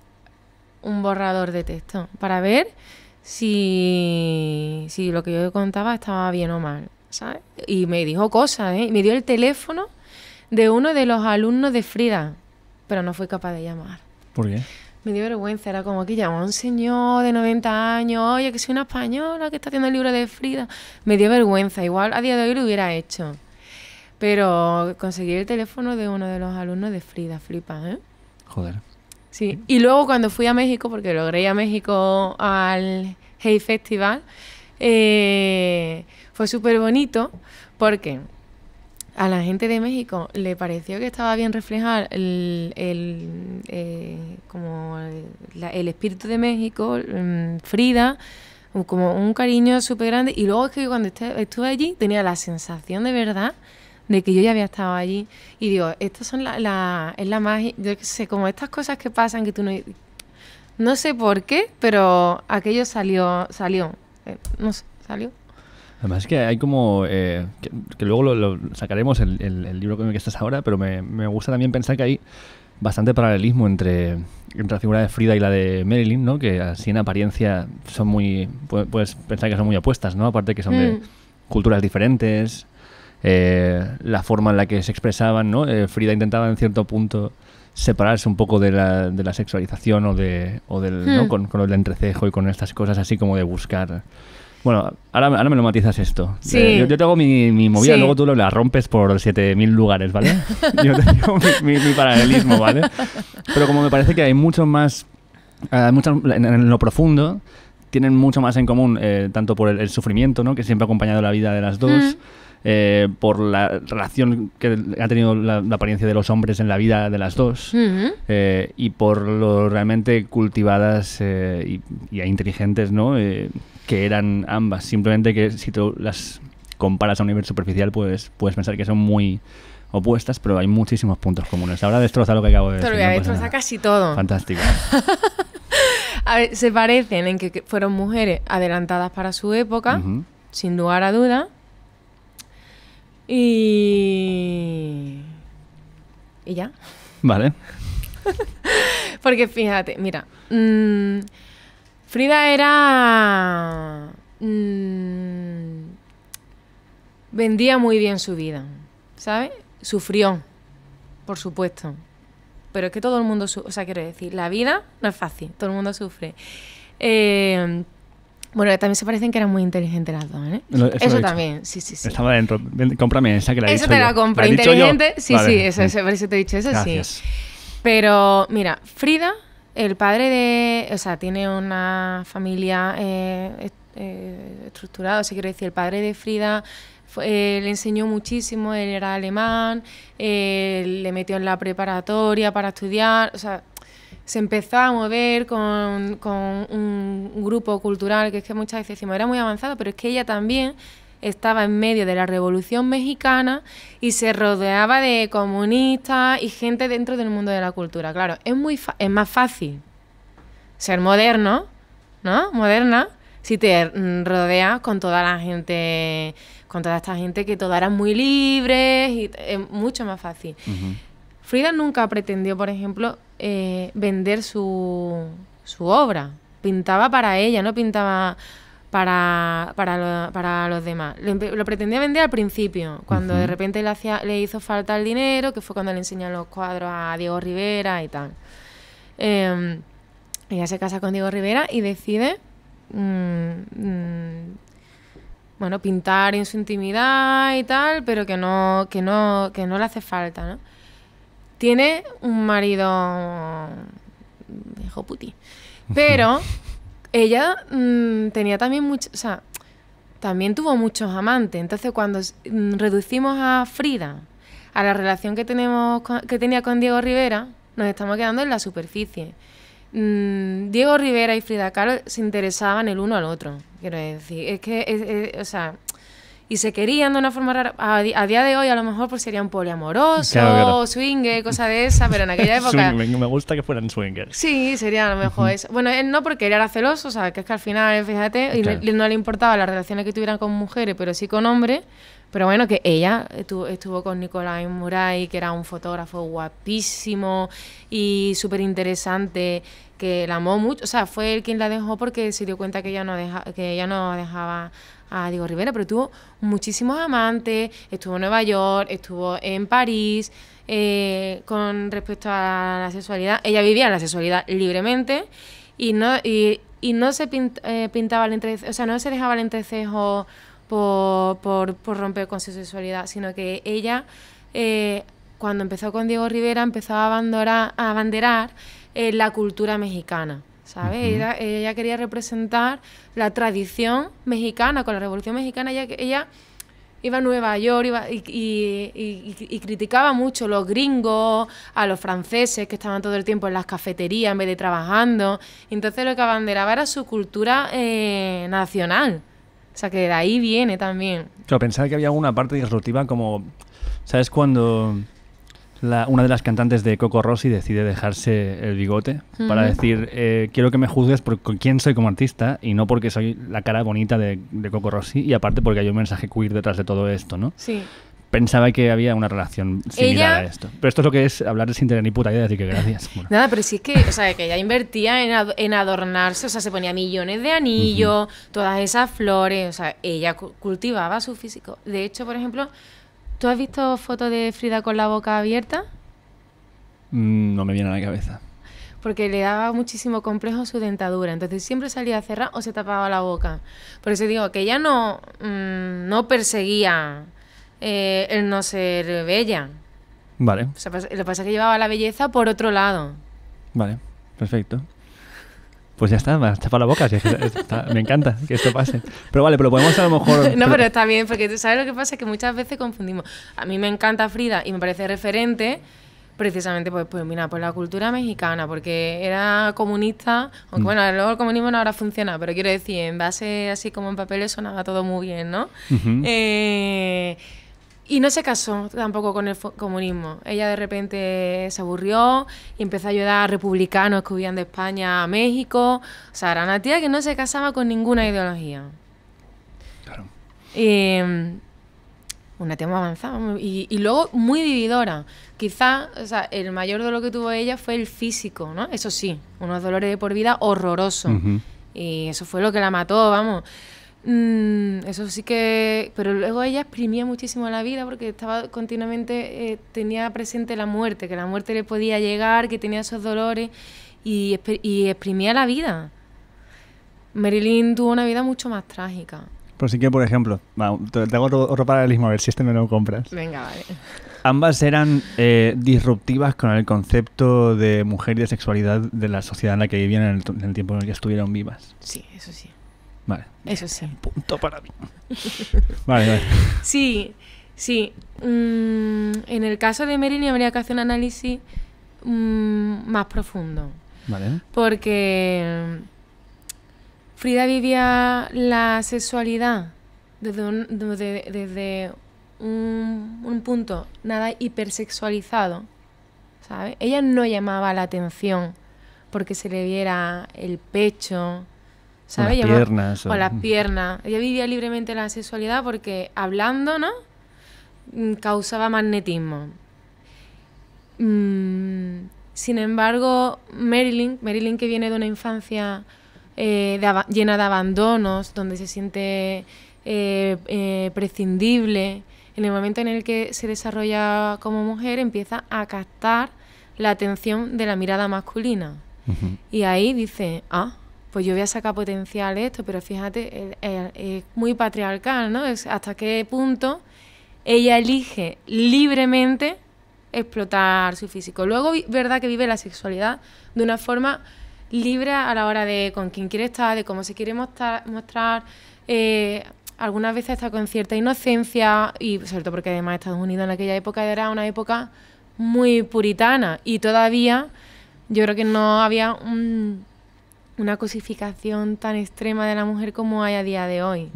un borrador de texto, para ver si, si lo que yo contaba estaba bien o mal, Y me dijo cosas, ¿eh? Me dio el teléfono de uno de los alumnos de Frida pero no fui capaz de llamar. ¿Por qué? Me dio vergüenza, era como que llamó a un señor de 90 años, oye, que soy una española que está haciendo el libro de Frida. Me dio vergüenza, igual a día de hoy lo hubiera hecho. Pero conseguí el teléfono de uno de los alumnos de Frida, flipa, ¿eh? Joder. Sí, y luego cuando fui a México, porque logré ir a México al Hey Festival, eh, fue súper bonito porque a la gente de México le pareció que estaba bien reflejar el, eh, como el, espíritu de México, mm, Frida, como un cariño súper grande. Y luego es que cuando este, estuve allí tenía la sensación de verdad de que yo ya había estado allí. Y digo, estas son la, la, es la magia, yo sé, como estas cosas que pasan que tú no... No sé por qué, pero aquello salió, salió, eh, no sé, salió. Además es que hay como, eh, que, luego lo, sacaremos el, libro con el que estás ahora, pero me, gusta también pensar que hay bastante paralelismo entre, entre, la figura de Frida y la de Marilyn, ¿no? Que así en apariencia son muy, puedes pensar que son muy opuestas, ¿no? Aparte que son de mm. culturas diferentes, eh, la forma en la que se expresaban, ¿no? Eh, Frida intentaba en cierto punto separarse un poco de la, de la sexualización o, de, o del, ¿no? Mm. con, el entrecejo y con estas cosas así como de buscar bueno, ahora, ahora me lo matizas esto. Eh, sí. yo, te tengo mi, mi movida, luego tú la rompes por 7.000 lugares, ¿vale? yo tengo mi, mi, paralelismo, ¿vale? Pero como me parece que hay mucho más, eh, en, lo profundo, tienen mucho más en común, eh, tanto por el, sufrimiento, ¿no? Que siempre ha acompañado la vida de las dos. por la relación que ha tenido la, apariencia de los hombres en la vida de las dos y por lo realmente cultivadas y, y, inteligentes ¿no? que eran ambas. Simplemente que si tú las comparas a un nivel superficial, pues puedes pensar que son muy opuestas, pero hay muchísimos puntos comunes. Ahora destroza lo que acabo de decir. voy a destroza casi todo. Fantástico. a ver, se parecen en que fueron mujeres adelantadas para su época, sin lugar a duda. Y. Y ya. Vale. Porque fíjate, mira. Mm, Frida era... Mm, vendía muy bien su vida, ¿sabes? Sufrió, por supuesto. Pero es que todo el mundo, o sea, quiero decir, la vida no es fácil, todo el mundo sufre. Eh, bueno, también se parecen que eran muy inteligentes las dos, ¿eh? Eso, también, sí, sí, sí. Estaba dentro. cómprame esa que la he Esa te la compré. ¿Inteligente? Sí, sí, eso, eso, te he dicho, eso sí. Pero, mira, Frida el padre de. O sea, tiene una familia eh, eh, estructurada, quiero decir, el padre de Frida. Eh, le enseñó muchísimo, él era alemán, le metió en la preparatoria para estudiar, o sea, se empezó a mover con, con, un grupo cultural que es que muchas veces decimos era muy avanzado, pero es que ella también estaba en medio de la Revolución Mexicana y se rodeaba de comunistas y gente dentro del mundo de la cultura. Claro, es, muy es más fácil ser moderno, ¿no? Moderna, si te mm, rodeas con toda la gente, con toda esta gente que todas eran muy libres y es mucho más fácil. Frida nunca pretendió, por ejemplo, eh, vender su, su obra. Pintaba para ella, no pintaba para, para los demás. Lo, pretendía vender al principio, cuando de repente le, le hizo falta el dinero, que fue cuando le enseñan los cuadros a Diego Rivera y tal. Em, ella se casa con Diego Rivera y decide mm, mm, bueno, pintar en su intimidad y tal, pero que no, que no, que no le hace falta, ¿no? Tiene un marido hijo puti. Pero ella mm, tenía también mucho, también tuvo muchos amantes. Entonces, cuando mm, reducimos a Frida a la relación que tenemos que tenía con Diego Rivera, nos estamos quedando en la superficie. Mm, Diego Rivera y Frida Carlos se interesaban el uno al otro, quiero decir. Es que, y se querían de una forma rara. A, día de hoy a lo mejor pues serían poliamoroso, claro, claro. cosa de esa, pero en aquella época... me gusta que fueran swingers. Sí, sería a lo mejor eso. Bueno, eh, no porque él era celoso, o sea, que es que al final, eh, fíjate, no le importaba las relaciones que tuvieran con mujeres, pero sí con hombres. Pero bueno, que ella estuvo, con Nicolás Muray, que era un fotógrafo guapísimo y súper interesante que la amó mucho, o sea, fue él quien la dejó porque se dio cuenta que ella no, deja, que ella no dejaba a Diego Rivera, pero tuvo muchísimos amantes, estuvo en Nueva York, estuvo en París, eh, con respecto a la sexualidad, ella vivía la sexualidad libremente y no, y, no se eh, pintaba o sea, no se dejaba el entrecejo por, por, romper con su sexualidad, sino que ella, eh, cuando empezó con Diego Rivera, empezó a abandonar, a abanderar eh, la cultura mexicana. ¿sabes? ella, quería representar la tradición mexicana, con la Revolución Mexicana ella, ella iba a Nueva York y, criticaba mucho a los gringos, a los franceses que estaban todo el tiempo en las cafeterías en vez de trabajando. Entonces lo que abanderaba era su cultura eh, nacional. O sea, que de ahí viene también. Pero pensaba que había alguna parte disruptiva como, ¿sabes? Cuando una de las cantantes de Coco Rossi decide dejarse el bigote para decir, eh, quiero que me juzgues por quién soy como artista y no porque soy la cara bonita de, Coco Rossi y aparte porque hay un mensaje queer detrás de todo esto, ¿no? Sí. Pensaba que había una relación similar a esto. Pero esto es lo que es hablar sin tener ni puta idea, así que gracias. Nada, pero sí es que, o sea, que ella invertía en, adornarse, o sea, se ponía millones de anillos, todas esas flores, o sea, ella cultivaba su físico. De hecho, por ejemplo, ¿Tú has visto fotos de Frida con la boca abierta? Mm, no me viene a la cabeza. Porque le daba muchísimo complejo su dentadura. Entonces siempre salía cerrada o se tapaba la boca. Por eso digo que ella no, mm, no perseguía eh, el no ser bella. Vale. lo que pasa es que llevaba la belleza por otro lado. Vale, perfecto pues ya está, me has chapado la boca. me encanta que esto pase. Pero vale, pero podemos a lo mejor. No, pero está bien, porque tú sabes lo que pasa, que muchas veces confundimos. A mí me encanta Frida y me parece referente precisamente pues, pues mira, por la cultura mexicana, porque era comunista, aunque mm. bueno, luego el comunismo no ahora funciona, pero quiero decir, en base así como en papeles sonaba todo muy bien, ¿no? Y no se casó tampoco con el comunismo. Ella de repente se aburrió y empezó a ayudar a republicanos que huían de España a México. O sea, era una tía que no se casaba con ninguna ideología. Claro. Mm, una tía muy avanzada. Y, luego muy vividora. Quizás o sea, el mayor dolor que tuvo ella fue el físico, ¿no? Eso sí, unos dolores de por vida horrorosos. Y eso fue lo que la mató, vamos. Mm, eso sí que... Pero luego ella exprimía muchísimo la vida porque estaba continuamente, eh, tenía presente la muerte, que la muerte le podía llegar, que tenía esos dolores y, exprimía la vida. Marilyn tuvo una vida mucho más trágica. Pero pues sí que, por ejemplo, te, hago otro, paralelismo a ver si este me lo compras. Venga, vale. Ambas eran eh, disruptivas con el concepto de mujer y de sexualidad de la sociedad en la que vivían en el tiempo en el que estuvieron vivas. Sí, eso sí. Eso es el punto para mí. vale, vale. Sí, sí. Mm, en el caso de Merini habría que hacer un análisis mm, más profundo. Vale. Porque mm, Frida vivía la sexualidad desde un, un punto nada hipersexualizado. Ella no llamaba la atención porque se le viera el pecho, o las piernas. Ella vivía libremente la sexualidad porque hablando, ¿no? Mm, causaba magnetismo. Mm, sin embargo, Marilyn, Marilyn que viene de una infancia eh, llena de abandonos, donde se siente eh, eh, prescindible, en el momento en el que se desarrolla como mujer empieza a captar la atención de la mirada masculina. Y ahí dice, ah, pues yo voy a sacar potencial esto, pero fíjate, es muy patriarcal, ¿no? hasta qué punto ella elige libremente explotar su físico. Luego, verdad que vive la sexualidad de una forma libre a la hora de con quién quiere estar, de cómo se quiere mostrar, eh, algunas veces está con cierta inocencia, y sobre todo porque además Estados Unidos en aquella época era una época muy puritana y todavía yo creo que no había un una cosificación tan extrema de la mujer como hay a día de hoy.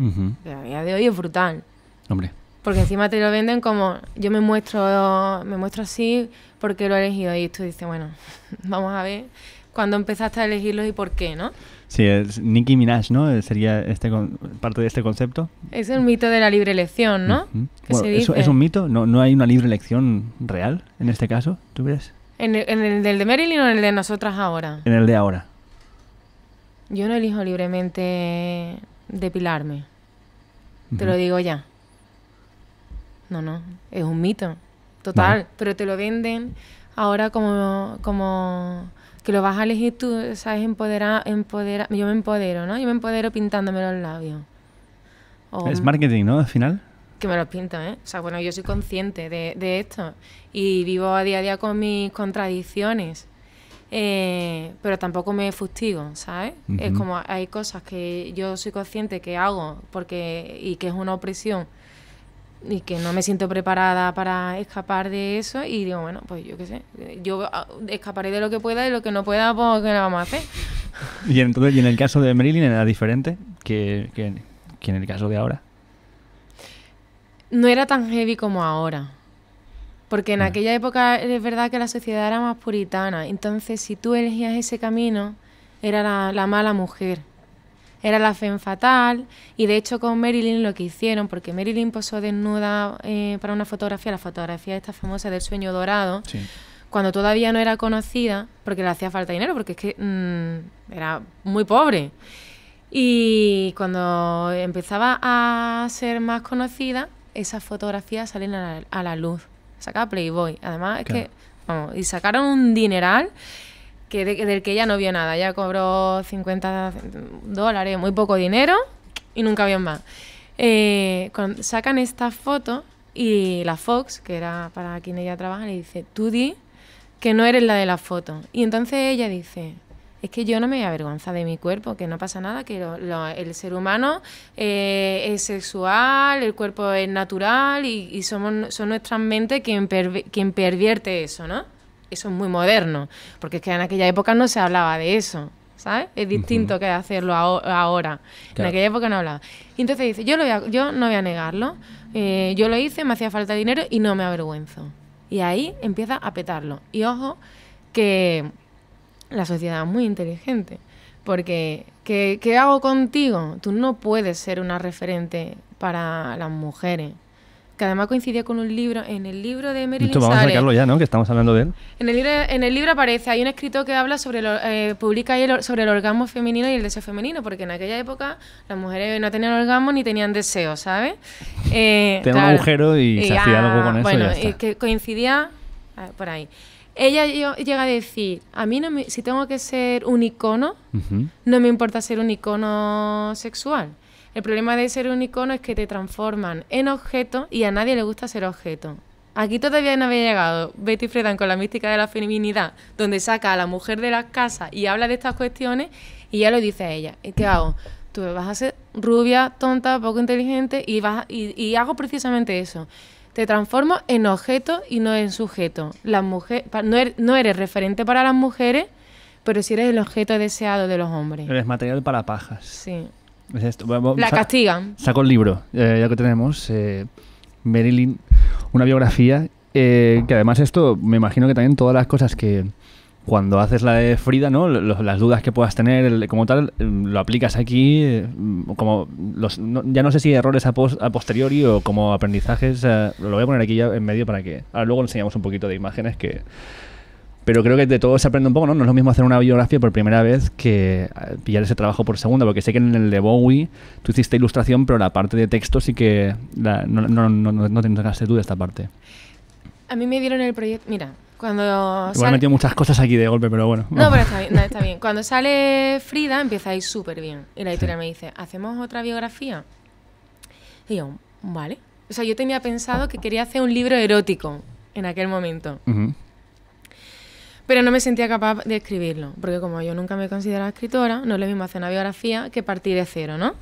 a día de hoy es brutal. Hombre. Porque encima te lo venden como yo me muestro, me muestro así porque lo he elegido. Y tú dices, bueno, vamos a ver cuándo empezaste a elegirlos y por qué, ¿no? Sí, es Nicki Minaj, ¿no? Sería este parte de este concepto. Es el mito de la libre elección, ¿no? ¿Es un mito? ¿No, ¿No hay una libre elección real en este caso? ¿Tú crees? ¿En el, del de Marilyn o en el de nosotras ahora? En el de ahora. Yo no elijo libremente depilarme. Te lo digo ya. No, no, es un mito. Total, pero te lo venden ahora como, como que lo vas a elegir tú, ¿sabes? Empoderar, empoderar. Yo me empodero, ¿no? Yo me empodero pintándome los labios. es marketing, ¿no? Al final. Que me los pinto, ¿eh? O sea, bueno, yo soy consciente de, de esto y vivo a día a día con mis contradicciones eh, pero tampoco me fustigo, ¿sabes? Es como hay cosas que yo soy consciente que hago porque y que es una opresión y que no me siento preparada para escapar de eso y digo, bueno, pues yo qué sé, yo ah, escaparé de lo que pueda y lo que no pueda, pues ¿qué le vamos a hacer? y, entonces, en el caso de Marilyn era diferente que en el caso de ahora. No era tan heavy como ahora. Porque en mm. aquella época es verdad que la sociedad era más puritana. Entonces, si tú elegías ese camino, era la, mala mujer. Era la fe fatal. Y de hecho, con Marilyn lo que hicieron, porque Marilyn posó desnuda eh, para una fotografía, la fotografía esta famosa del sueño dorado. cuando todavía no era conocida, porque le hacía falta dinero, porque es que mm, era muy pobre. Y cuando empezaba a ser más conocida, esas fotografías salen a la luz sacaba Playboy. Además, es que, vamos, y sacaron un dineral que del que ella no vio nada. Ella cobró 50 dólares, muy poco dinero, y nunca vio más. Eh, sacan esta foto y la Fox, que era para quien ella trabaja, le dice, tú di que no eres la de la foto. Y entonces ella dice, es que yo no me avergüenza de mi cuerpo, que no pasa nada, que el ser humano eh, es sexual, el cuerpo es natural y, somos, son nuestras mentes quien, quien pervierte eso, ¿no? Eso es muy moderno, porque es que en aquella época no se hablaba de eso. ¿sabes? Es distinto que hacerlo ahora. En aquella época no hablaba. Y entonces dice, yo, yo no voy a negarlo. Eh, yo lo hice, me hacía falta dinero y no me avergüenzo. Y ahí empieza a petarlo. Y ojo, que la sociedad es muy inteligente. Porque, ¿qué, hago contigo? Tú no puedes ser una referente para las mujeres. Que además coincidía con un libro, en el libro de Marilyn vamos a sacarlo ya, ¿no? Que estamos hablando de él. En el libro, en el libro aparece, hay un escritor que habla sobre, lo, eh, publica sobre el orgasmo femenino y el deseo femenino, porque en aquella época las mujeres no tenían orgasmo ni tenían deseo, ¿sabes? Eh, Tenía un agujero y, se hacía algo con eso. Bueno, que coincidía por ahí. Ella llega a decir, a mí no si tengo que ser un icono, no me importa ser un icono sexual. El problema de ser un icono es que te transforman en objeto y a nadie le gusta ser objeto. Aquí todavía no había llegado Betty Friedan con la mística de la feminidad, donde saca a la mujer de la casa y habla de estas cuestiones y ya lo dice a ella. ¿Qué hago? Tú vas a ser rubia, tonta, poco inteligente y, vas y, y hago precisamente eso te transformo en objeto y no en sujeto. Las mujeres, er, no, eres, referente para las mujeres, pero sí eres el objeto deseado de los hombres. Eres material para pajas. Sí. la castigan. Saco el libro, eh, ya que tenemos. Eh, Marilyn, una biografía. Eh, que además esto, me imagino que también todas las cosas que cuando haces la de Frida, ¿no? las dudas que puedas tener, como tal, em, lo aplicas aquí, em, como los, ya no sé si errores a, posteriori o como aprendizajes, eh, lo voy a poner aquí ya en medio para que, ahora luego enseñamos un poquito de imágenes que... Pero creo que de todo se aprende un poco, ¿no? No es lo mismo hacer una biografía por primera vez que eh, pillar ese trabajo por segunda, porque sé que en el de Bowie tú hiciste ilustración, pero la parte de texto sí que no, no, no, no, no tú de esta parte. A mí me dieron el proyecto, mira, cuando Igual metido muchas cosas aquí de golpe, pero bueno. No, pero está bien. Cuando sale Frida empieza a ir súper bien. Y la editorial me dice, ¿hacemos otra biografía? Y yo, vale. O sea, yo tenía pensado que quería hacer un libro erótico en aquel momento. Pero no me sentía capaz de escribirlo, porque como yo nunca me he escritora, no es lo mismo hacer una biografía que partir de cero, ¿no?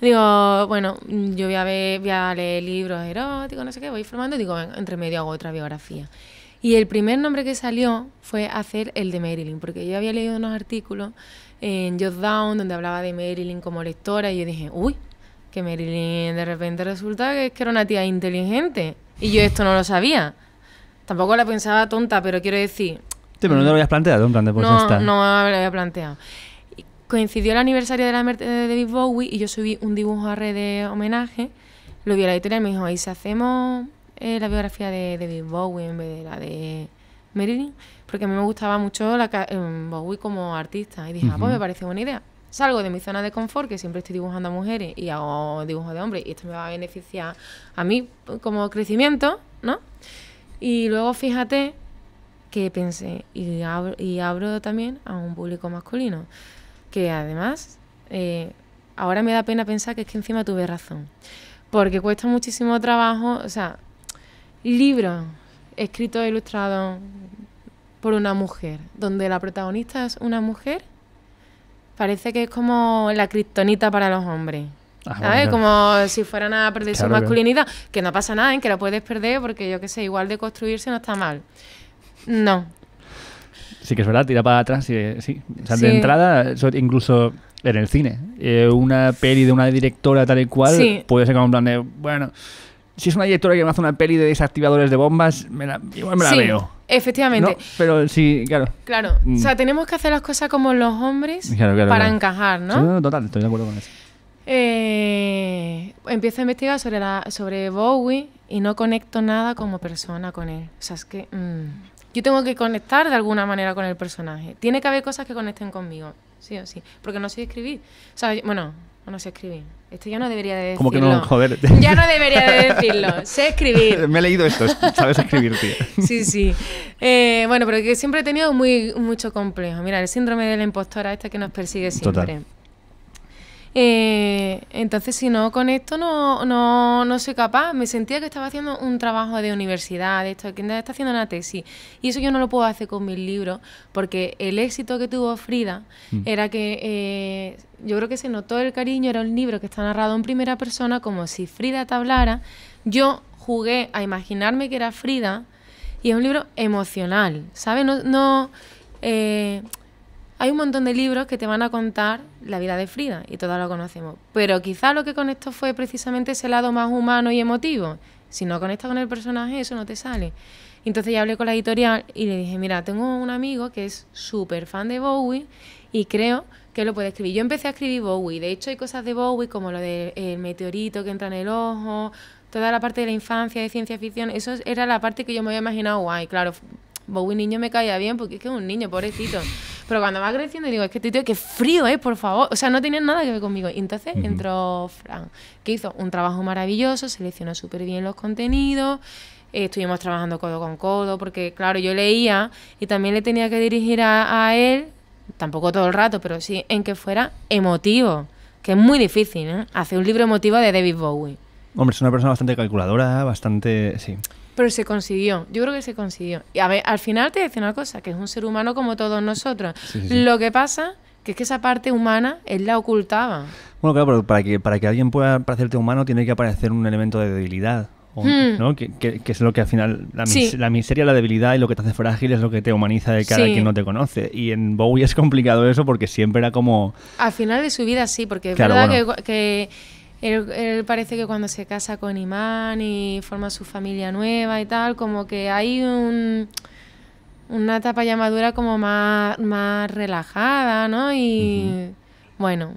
Digo, bueno, yo voy a, ver, voy a leer libros eróticos, no sé qué, voy formando y digo, entre medio hago otra biografía. Y el primer nombre que salió fue hacer el de Marilyn, porque yo había leído unos artículos en Just Down donde hablaba de Marilyn como lectora y yo dije, uy, que Marilyn de repente resulta que es que era una tía inteligente. Y yo esto no lo sabía. Tampoco la pensaba tonta, pero quiero decir... Sí, pero no te lo habías planteado, pues no, No, me lo había planteado coincidió el aniversario de la muerte de David Bowie y yo subí un dibujo a red de homenaje. Lo vi a la editorial y me dijo, ahí se hacemos eh, la biografía de David Bowie en vez de la de Marilyn, porque a mí me gustaba mucho la, em, Bowie como artista. Y dije, ah, pues me parece buena idea. Salgo de mi zona de confort, que siempre estoy dibujando a mujeres y hago dibujos de hombres, y esto me va a beneficiar a mí como crecimiento, ¿no? Y luego fíjate que pensé, y abro, y abro también a un público masculino, que además eh, ahora me da pena pensar que es que encima tuve razón, porque cuesta muchísimo trabajo, o sea, Libro escrito e ilustrado por una mujer, donde la protagonista es una mujer, parece que es como la criptonita para los hombres. Ah, ¿Sabes? Como si fueran a perder su masculinidad. Que... no pasa nada, en ¿eh? que la puedes perder porque yo qué sé, igual de construirse no está mal. No. Sí, que es verdad, tira para atrás. Eh, sí, O sea, de entrada, incluso en el cine, eh, una peli de una directora tal y cual, puede ser como un plan de, bueno, si es una directora que me hace una peli de desactivadores de bombas, igual me la sí, Efectivamente. Pero sí, claro. Claro. O mm. sea, tenemos que hacer las cosas como los hombres para encajar, ¿no? total, estoy de acuerdo con eso. Eh, empiezo a investigar sobre, la, sobre Bowie y no conecto nada como persona con él. O sea, es que mm, yo tengo que conectar de alguna manera con el personaje. Tiene que haber cosas que conecten conmigo, sí o sí. Porque no sé escribir. O sea, bueno, no sé escribir. Esto ya no debería decirlo. Como que no, joder. Ya no debería decirlo. sé escribir. Me he leído esto, sabes escribir, tío. sí, sí. Eh, bueno, pero siempre he tenido mucho complejo. Mira, el síndrome de la impostora esta que nos persigue siempre. Eh, entonces, si no con esto no, no, soy capaz. Me sentía que estaba haciendo un trabajo de universidad, esto, que está haciendo una tesis. Y eso yo no lo puedo hacer con mis libros, porque el éxito que tuvo Frida mm. era que eh, yo creo que se notó el cariño, era un libro que está narrado en primera persona como si Frida te hablara. Yo jugué a imaginarme que era Frida y es un libro emocional, ¿sabes? No, eh, hay un montón de libros que te van a contar la vida de Frida y todos lo conocemos, pero quizá lo que conectó fue precisamente ese lado más humano y emotivo. Si no conectas con el personaje, eso no te sale. Entonces ya hablé con la editorial y le dije, mira, tengo un amigo que es súper fan de Bowie y creo que lo puede escribir. Yo empecé a escribir Bowie, de hecho hay cosas de Bowie como lo del meteorito que entra en el ojo, toda la parte de la infancia, de ciencia ficción, eso era la parte que yo me había imaginado guay, claro, Bowie niño me caía bien porque es que es un niño, pobrecito. Pero cuando va creciendo digo, es que este tío, qué frío eh, por favor. O sea, no tenía nada que ver conmigo. entonces entró Fran, que hizo un trabajo maravilloso, seleccionó súper bien los contenidos. estuvimos trabajando codo con codo, porque claro, yo leía y también le tenía que dirigir a, a él tampoco todo el rato, pero sí en que fuera emotivo, que es muy difícil, ¿eh? Hacer un libro emotivo de David Bowie. Hombre, es una persona bastante calculadora, bastante... sí. Pero se consiguió, yo creo que se consiguió. Y a ver, al final te decía una cosa, que es un ser humano como todos nosotros. Lo que pasa que es que esa parte humana él la ocultaba. Bueno, claro, pero para que, para que alguien pueda parecerte humano tiene que aparecer un elemento de debilidad Hmm. que, es lo que al final, la, miseria, la debilidad y lo que te hace frágil es lo que te humaniza de cara a quien no te conoce. Y en Bowie es complicado eso porque siempre era como... Al final de su vida sí, porque es verdad que, él, parece que cuando se casa con Imán y forma su familia nueva y tal, como que hay un, una etapa ya madura como más, más relajada, ¿no? Y bueno,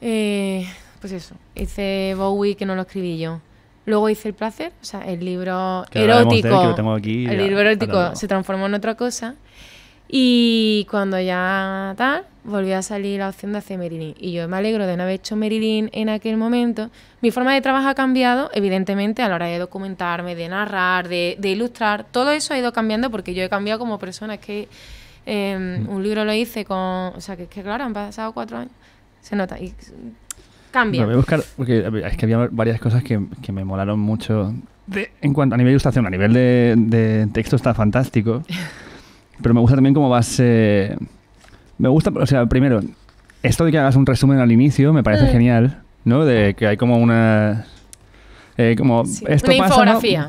eh, pues eso, hice Bowie que no lo escribí yo. Luego hice El placer, o sea, el libro erótico. el libro erótico se transformó en otra cosa. Y cuando ya tal, volvió a salir la opción de hacer Merilín. Y yo me alegro de no haber hecho Merilín en aquel momento. Mi forma de trabajo ha cambiado, evidentemente, a la hora de documentarme, de narrar, de, ilustrar. Todo eso ha ido cambiando porque yo he cambiado como persona. Es que em, mm. un libro lo hice con. O sea, que, que claro, han pasado cuatro años. Se nota. Y buscar, porque es que había varias cosas que, que me molaron mucho. en cuanto a nivel de ilustración, a nivel de, texto está fantástico. pero me gusta también cómo vas. Eh, me gusta, o sea, primero, esto de que hagas un resumen al inicio me parece mm. genial, ¿no? De ah. que hay como una eh, como esto pasa,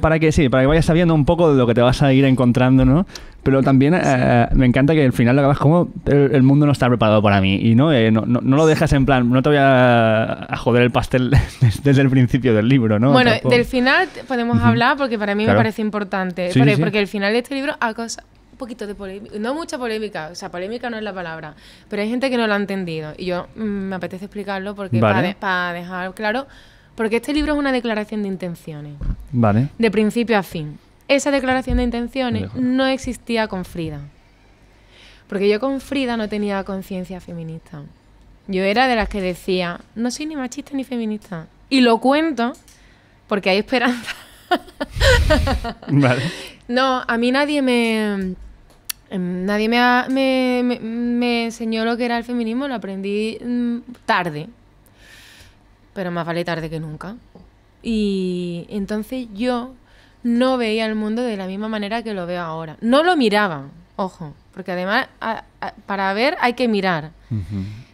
para que sí, para que vayas sabiendo un poco de lo que te vas a ir encontrando, ¿no? Pero también eh, me encanta que al final lo acabas como el, mundo no está preparado para mí y no, eh, no, no, lo dejas en plan, no te voy a, joder el pastel desde el principio del libro, ¿no? Bueno, del final podemos hablar porque para mí me parece importante, porque, el final de este libro a cosa un poquito de polémica, no mucha polémica, o sea, polémica no es la palabra, pero hay gente que no lo ha entendido y yo mm, me apetece explicarlo porque para para dejar claro porque este libro es una declaración de intenciones. Vale. De principio a fin. Esa declaración de intenciones no existía con Frida. Porque yo con Frida no tenía conciencia feminista. Yo era de las que decía, no soy ni machista ni feminista. Y lo cuento porque hay esperanza. No, a mí nadie me. Em, nadie me, me, enseñó lo que era el feminismo, lo aprendí mm, tarde pero más vale tarde que nunca. Y entonces yo no veía el mundo de la misma manera que lo veo ahora. No lo miraba, ojo, porque además para ver hay que mirar.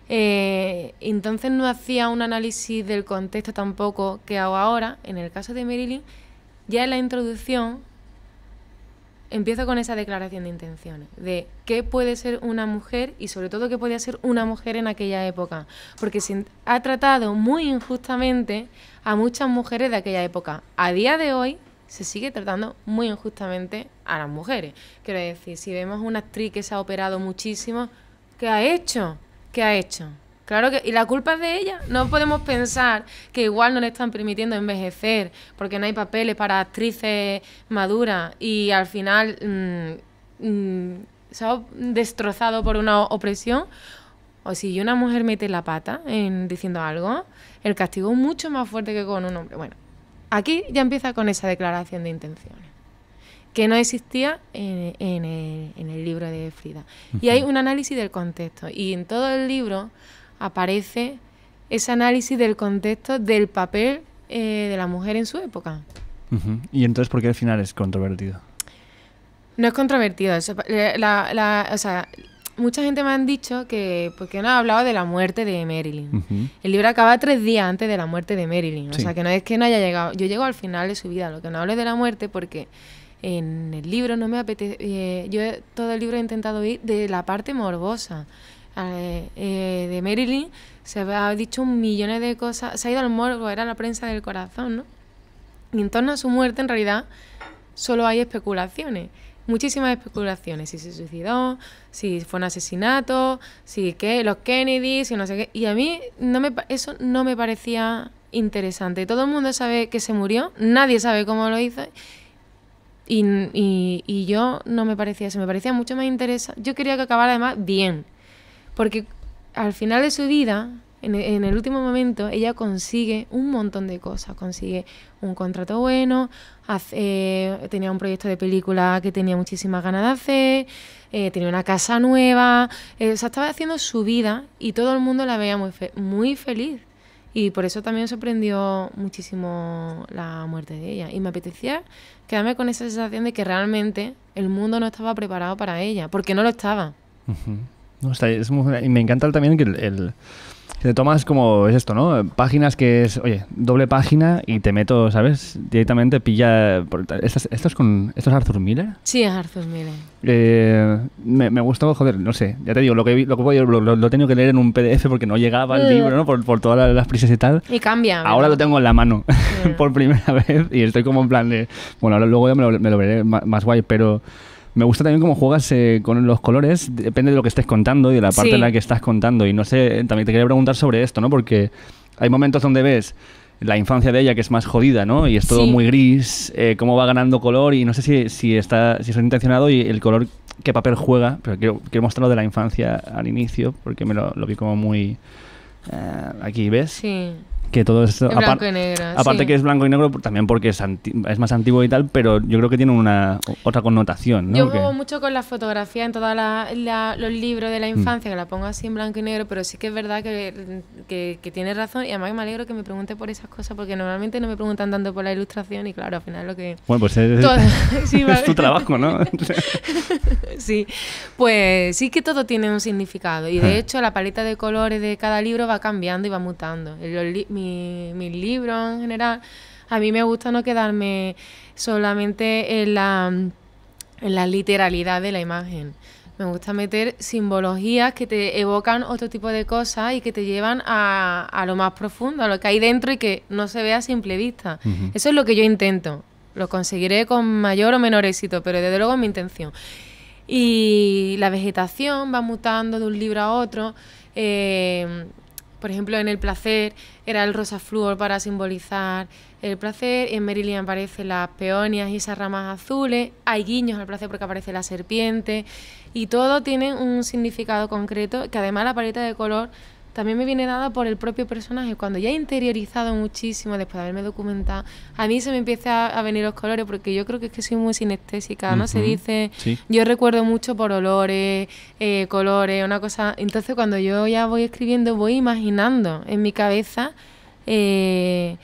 Eh, entonces no hacía un análisis del contexto tampoco que hago ahora. En el caso de Marilyn, ya en la introducción empiezo con esa declaración de intenciones, de qué puede ser una mujer y sobre todo qué podía ser una mujer en aquella época, porque se ha tratado muy injustamente a muchas mujeres de aquella época. A día de hoy se sigue tratando muy injustamente a las mujeres. Quiero decir, si vemos una actriz que se ha operado muchísimo, ¿qué ha hecho? ¿Qué ha hecho? Claro que, y la culpa es de ella. No podemos pensar que igual no le están permitiendo envejecer porque no hay papeles para actrices maduras y al final mm, mm, se ha destrozado por una opresión. O si una mujer mete la pata en diciendo algo, el castigo es mucho más fuerte que con un hombre. Bueno, aquí ya empieza con esa declaración de intenciones que no existía en, el, libro de Frida. Y hay un análisis del contexto. Y en todo el libro aparece ese análisis del contexto del papel eh, de la mujer en su época. ¿Y entonces por qué al final es controvertido? No es controvertido. mucha gente me han dicho que porque pues, no ha hablado de la muerte de Marilyn. El libro acaba tres días antes de la muerte de Marilyn. O sea, que no es que no haya llegado. Yo llego al final de su vida. Lo que no hablo de la muerte porque en el libro no me apetece. Eh, yo todo el libro he intentado ir de la parte morbosa. Eh, de Marilyn, se ha dicho millones de cosas, se ha ido al morgo, era la prensa del corazón, ¿no? Y en torno a su muerte, en realidad, solo hay especulaciones. Muchísimas especulaciones, si se suicidó, si fue un asesinato, si qué, los Kennedy, si no sé qué. Y a mí no eso no me parecía interesante. Todo el mundo sabe que se murió, nadie sabe cómo lo hizo. Y, y, y yo no me parecía eso, me parecía mucho más interesante. Yo quería que acabara además bien. Porque al final de su vida, en, el último momento, ella consigue un montón de cosas. Consigue un contrato bueno, eh, tenía un proyecto de película que tenía muchísimas ganas de hacer, eh, tenía una casa nueva, eh, o sea, estaba haciendo su vida y todo el mundo la veía muy, muy feliz. Y por eso también sorprendió muchísimo la muerte de ella. Y me apetecía quedarme con esa sensación de que realmente el mundo no estaba preparado para ella, porque no lo estaba y me encanta también que el, te tomas como es esto, ¿no? Páginas que es, oye, doble página y te meto, ¿sabes? Directamente pilla. ¿Esto es, con, Arthur Miller? Sí, es Arthur Miller. Eh, me, me joder, no sé, ya te digo, lo que, lo que lo, lo, he tenido que leer en un PDF porque no llegaba el mm. libro, ¿no? Por, todas las, prisas y tal. Y cambia. Ahora lo tengo en la mano por primera vez y estoy como en plan de. Bueno, luego ya me lo, veré más guay, pero. Me gusta también cómo juegas eh, con los colores, depende de lo que estés contando y de la parte en la que estás contando. Y no sé, también te quería preguntar sobre esto, ¿no? Porque hay momentos donde ves la infancia de ella que es más jodida, ¿no? Y es todo muy gris, eh, cómo va ganando color y no sé si, si está, si es intencionado y el color, qué papel juega, pero quiero, mostrar mostrarlo de la infancia al inicio porque me lo, vi como muy... Eh, aquí, ¿ves? Sí que todo es... aparte que es blanco y negro, también porque es, más antiguo y tal, pero yo creo que tiene una otra connotación. ¿no? Yo juego mucho con la fotografía en todos los libros de la mm. infancia, que la pongo así en blanco y negro, pero sí que es verdad que, que, tiene razón y además me alegro que me pregunte por esas cosas, porque normalmente no me preguntan tanto por la ilustración y claro, al final lo que... Bueno, pues es, tu trabajo, ¿no? sí, pues sí que todo tiene un significado y de ah. hecho la paleta de colores de cada libro va cambiando y va mutando mis libros en general. A mí me gusta no quedarme solamente en la, en la literalidad de la imagen. Me gusta meter simbologías que te evocan otro tipo de cosas y que te llevan a, lo más profundo, a lo que hay dentro y que no se ve a simple vista. Eso es lo que yo intento. Lo conseguiré con mayor o menor éxito, pero desde luego es mi intención. Y la vegetación va mutando de un libro a otro. Eh, por ejemplo, en el placer era el rosa flor para simbolizar el placer, en Merilyn aparecen las peonias y esas ramas azules, hay guiños al placer porque aparece la serpiente y todo tiene un significado concreto que además la paleta de color también me viene dada por el propio personaje. Cuando ya he interiorizado muchísimo, después de haberme documentado, a mí se me empieza a, venir los colores, porque yo creo que es que soy muy sinestésica, ¿no? Se dice, yo recuerdo mucho por olores, eh, colores, una cosa. Entonces cuando yo ya voy escribiendo, voy imaginando en mi cabeza... Eh,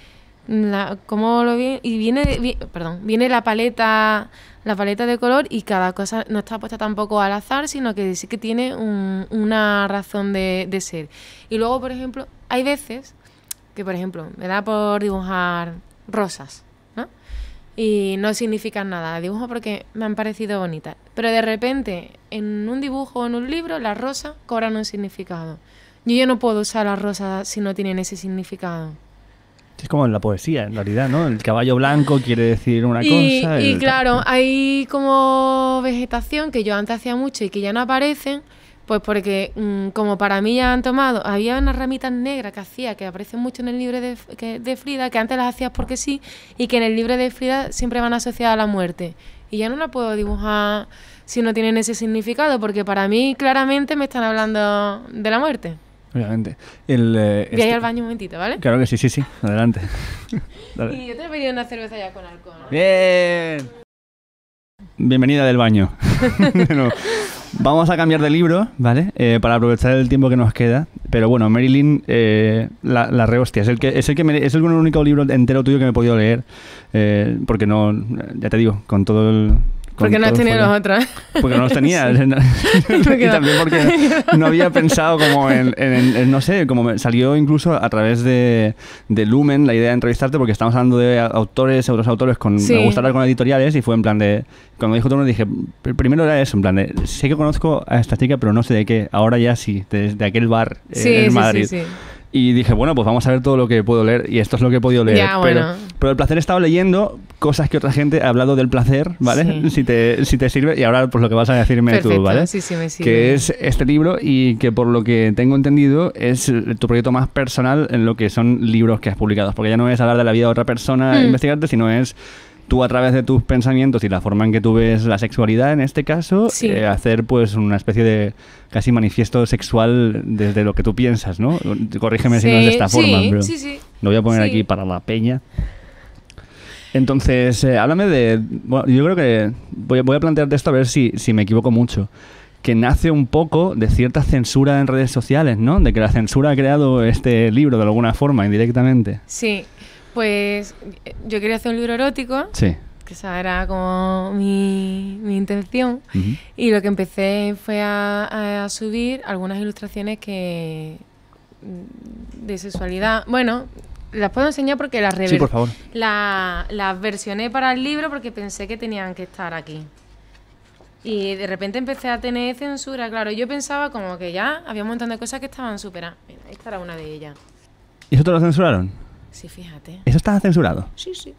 cómo lo vi. y viene, perdón viene la paleta la paleta de color y cada cosa no está puesta tampoco al azar, sino que sí que tiene una razón de, ser. Y luego, por ejemplo, hay veces que, por ejemplo, me da por dibujar rosas, ¿no? Y no significan nada, dibujo porque me han parecido bonitas. Pero de repente, en un dibujo o en un libro, las rosas cobran un significado. Yo ya no puedo usar las rosas si no tienen ese significado. Es como en la poesía, en realidad, ¿no? El caballo blanco quiere decir una cosa. Y claro, hay como vegetación que yo antes hacía mucho y que ya no aparecen, pues porque mm, como para mí ya han tomado, había unas ramitas negras que hacía, que aparecen mucho en el libro de, que, de Frida, que antes las hacías porque sí, y que en el libro de Frida siempre van asociadas a la muerte. Y ya no la puedo dibujar si no tienen ese significado, porque para mí claramente me están hablando de la muerte obviamente. El, eh, este- al baño un momentito, ¿vale? Claro que sí, sí, sí. Adelante. y yo te he pedido una cerveza ya con alcohol. Bien. Bienvenida del baño. Vamos a cambiar de libro, ¿vale? Eh, para aprovechar el tiempo que nos queda. Pero bueno, Marilyn, eh, la, re rehostia. Es el que, es el único libro entero tuyo que me he podido leer. Eh, porque no, ya te digo, con todo el, porque no tenido las otras. Porque no los tenía. y también porque no había pensado como en, no sé, como salió incluso a través de, de, Lumen la idea de entrevistarte porque estamos hablando de autores, otros autores con, me gusta con editoriales y fue en plan de, cuando dijo todo dije, primero era eso, en plan de, sé que conozco a esta chica pero no sé de qué, ahora ya sí, desde aquel bar eh, en Madrid. sí, sí y dije, bueno, pues vamos a ver todo lo que puedo leer y esto es lo que he podido leer. pero, el placer he estado leyendo cosas que otra gente ha hablado del placer, ¿vale? Si, te, si te sirve y ahora pues lo que vas a decirme tú, ¿vale? Que es este libro y que por lo que tengo entendido es tu proyecto más personal en lo que son libros que has publicado, porque ya no es hablar de la vida de otra persona, e investigarte, sino es tú a través de tus pensamientos y la forma en que tú ves la sexualidad en este caso, eh, hacer pues una especie de casi manifiesto sexual desde lo que tú piensas, ¿no? Corrígeme si no es de esta forma, pero Lo voy a poner aquí para la peña. Entonces, eh, háblame de... Bueno, yo creo que voy, voy, a plantearte esto a ver si, si me equivoco mucho que nace un poco de cierta censura en redes sociales, ¿no? De que la censura ha creado este libro de alguna forma, indirectamente. Sí, pues yo quería hacer un libro erótico. Que esa era como mi, intención. Y lo que empecé fue a, subir algunas ilustraciones que de sexualidad. Bueno, las puedo enseñar porque las sí, por favor. las versioné para el libro porque pensé que tenían que estar aquí. Y de repente empecé a tener censura, claro. Yo pensaba como que ya había un montón de cosas que estaban superadas. Mira, esta era una de ellas. ¿Y eso te lo censuraron? Sí, fíjate. ¿Eso está censurado? Sí, sí.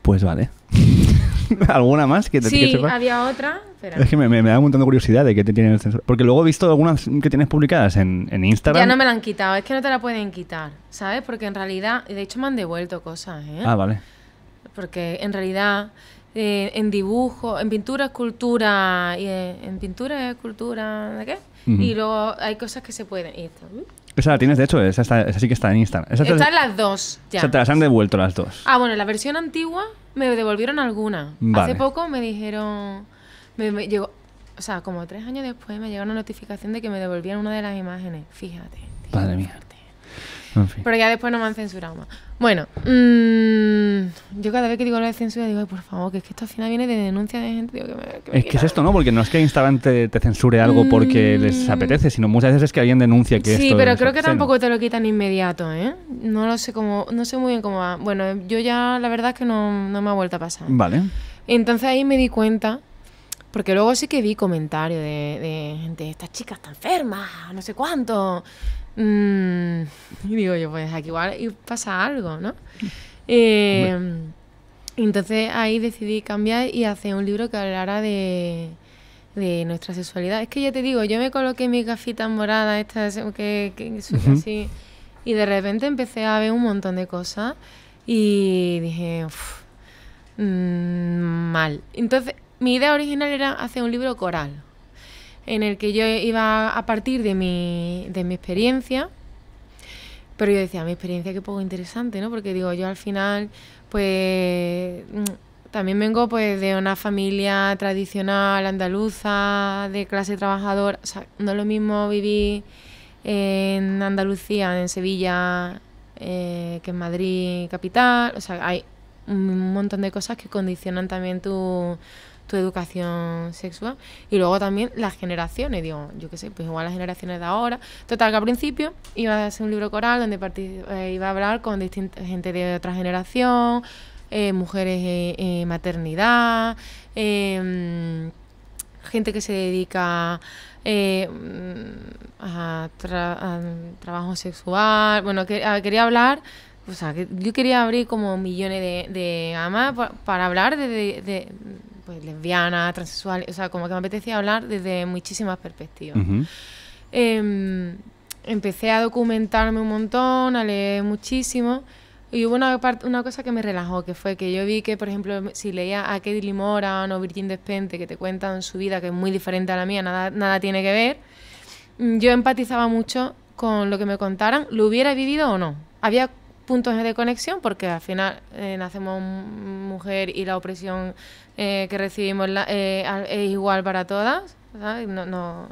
Pues vale. ¿Alguna más que te Sí, había otra. Es que me, da un montón de curiosidad de que te tienen censurado. Porque luego he visto algunas que tienes publicadas en, Instagram. Ya no me la han quitado, es que no te la pueden quitar, ¿sabes? Porque en realidad, de hecho me han devuelto cosas, ¿eh? Ah, vale. Porque en realidad, eh, en dibujo, en pintura, escultura, y, eh, en pintura, escultura, ¿de qué? Y luego hay cosas que se pueden. Y ¿eh? Esa la tienes, de hecho, esa, sí que está en Instagram. Están las dos ya. sea, te las han devuelto las dos. Ah, bueno, la versión antigua me devolvieron alguna. Hace poco me dijeron. llegó, o sea, como tres años después me llegó una notificación de que me devolvían una de las imágenes. Fíjate. Madre mía. Pero ya después no me han censurado más. Bueno, mmm... Mm, yo cada vez que digo lo de censura digo, Ay, por favor, que es esto al final viene de denuncia de gente. es que es esto, ¿no? Porque no es que Instagram te, censure algo porque mm. les apetece, sino muchas veces es que alguien denuncia que Sí, pero creo que tampoco te lo quitan inmediato, ¿eh? No lo sé cómo, no sé muy bien cómo va. Bueno, yo ya la verdad es que no, no me ha vuelto a pasar. Vale. Entonces ahí me di cuenta porque luego sí que vi comentarios de, gente, esta chica está enferma, no sé cuánto. Mm, y digo yo, pues aquí igual y pasa algo, ¿no? Eh, entonces ahí decidí cambiar y hacer un libro que hablara de, nuestra sexualidad. Es que ya te digo, yo me coloqué mis gafitas moradas, estas eh, que, que, así, y de repente empecé a ver un montón de cosas y dije, uff, mm, mal. Entonces, mi idea original era hacer un libro coral, en el que yo iba a partir de mi, de mi experiencia pero yo decía, mi experiencia que poco interesante, ¿no? Porque digo, yo al final, pues mm, también vengo pues de una familia tradicional andaluza, de clase trabajadora. O sea, no es lo mismo vivir en Andalucía, en Sevilla, eh, que en Madrid, capital. O sea, hay un montón de cosas que condicionan también tu, tu educación sexual. Y luego también las generaciones, digo, yo qué sé, pues igual las generaciones de ahora. Total, que al principio iba a ser un libro coral donde eh, iba a hablar con gente de otra generación, eh, mujeres en eh, maternidad, em, gente que se dedica mm, a, trabajo sexual. Bueno, quería hablar, o sea, yo quería abrir como millones de, de amas para, hablar de pues, lesbiana, transsexual, o sea, como que me apetecía hablar desde muchísimas perspectivas. Em, empecé a documentarme un montón, a leer muchísimo. Y hubo una, una cosa que me relajó, que fue que yo vi que, por ejemplo, si leía a Katie Limoran o Virgin Despente, que te cuentan su vida, que es muy diferente a la mía, nada, nada tiene que ver, mm, yo empatizaba mucho con lo que me contaran, lo hubiera vivido o no. Había puntos de conexión, porque al final eh, nacemos mujer y la opresión eh, que recibimos eh, es igual para todas. No,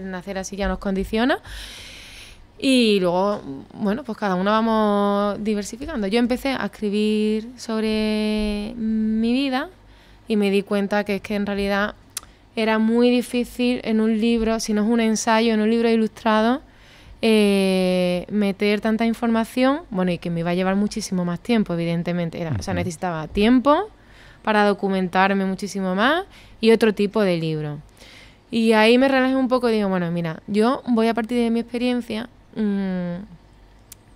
nacer así ya nos condiciona. Y luego, bueno, pues cada uno vamos diversificando. Yo empecé a escribir sobre mi vida y me di cuenta que es que en realidad era muy difícil en un libro, si no es un ensayo, en un libro ilustrado, eh, meter tanta información, bueno, y que me iba a llevar muchísimo más tiempo, evidentemente. Era, O sea, necesitaba tiempo para documentarme muchísimo más y otro tipo de libro. Y ahí me relajé un poco digo, bueno, mira, yo voy a partir de mi experiencia, mm,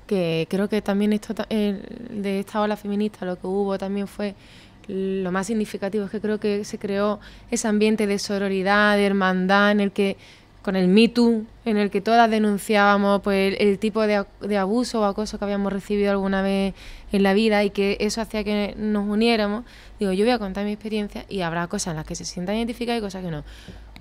que creo que también esto de esta ola feminista lo que hubo también fue lo más significativo, es que creo que se creó ese ambiente de sororidad, de hermandad, en el que con el mito en el que todas denunciábamos pues, el, tipo de, abuso o acoso que habíamos recibido alguna vez en la vida y que eso hacía que nos uniéramos, digo, yo voy a contar mi experiencia y habrá cosas en las que se sientan identificadas y cosas que no.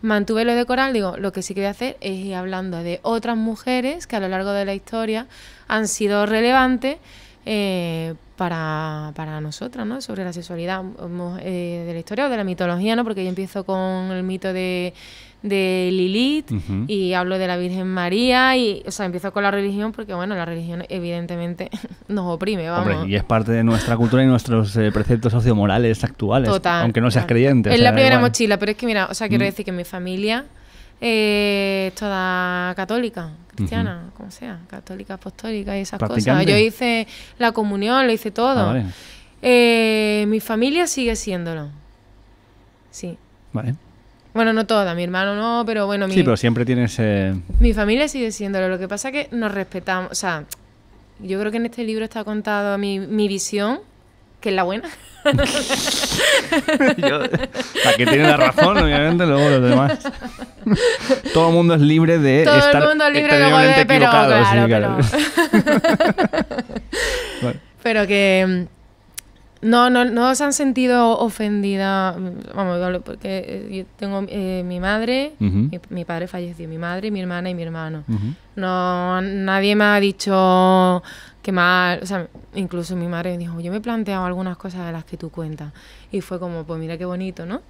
Mantuve lo de coral, digo, lo que sí que voy a hacer es ir hablando de otras mujeres que a lo largo de la historia han sido relevantes eh, para, para nosotras, ¿no? Sobre la sexualidad eh, de la historia o de la mitología, ¿no? Porque yo empiezo con el mito de de Lilith y hablo de la Virgen María y, o sea, empiezo con la religión porque, bueno, la religión evidentemente nos oprime, vamos. y es parte de nuestra cultura y nuestros eh, preceptos sociomorales actuales, aunque no seas creyente. Es la primera mochila, pero es que, mira, o sea, quiero mm. decir que mi familia eh, es toda católica, cristiana, como sea, católica, apostólica y esas cosas. Yo hice la comunión, lo hice todo. Ah, eh, mi familia sigue siéndolo. Sí. Bueno, no toda, mi hermano no, pero bueno. Mi, sí, pero siempre tienes. Mi familia sigue siéndolo. Lo que pasa es que nos respetamos. O sea, yo creo que en este libro está contado mi, visión, que es la buena. la que tiene la razón, obviamente, luego los demás. Todo el mundo es libre de Todo estar el mundo libre de pero claro, pero que mm, no, no, no se han sentido ofendida. vamos, porque eh, yo tengo eh, mi madre, mi, padre falleció, mi madre, mi hermana y mi hermano. No, nadie me ha dicho que mal, o sea, incluso mi madre me dijo, yo me he planteado algunas cosas de las que tú cuentas. Y fue como, pues mira qué bonito, ¿no?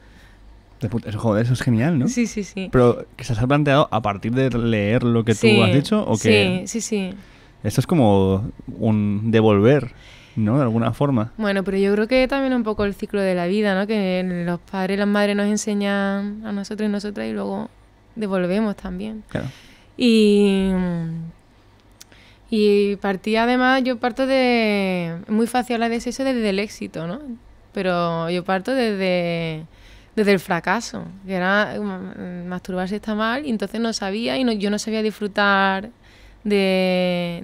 Eso, es genial, ¿no? Sí, sí, sí. Pero que se has planteado a partir de leer lo que tú has dicho o que... Sí, sí, sí. Eso es como un devolver. ¿no? De alguna forma. Bueno, pero yo creo que también un poco el ciclo de la vida, ¿no? Que los padres y las madres nos enseñan a nosotros y nosotras y luego devolvemos también. Claro. Y, y partí además, yo parto de... Muy fácil hablar de eso desde el éxito, ¿no? Pero yo parto desde desde el fracaso, que era mm, mm, masturbarse está mal y entonces no sabía y no, yo no sabía disfrutar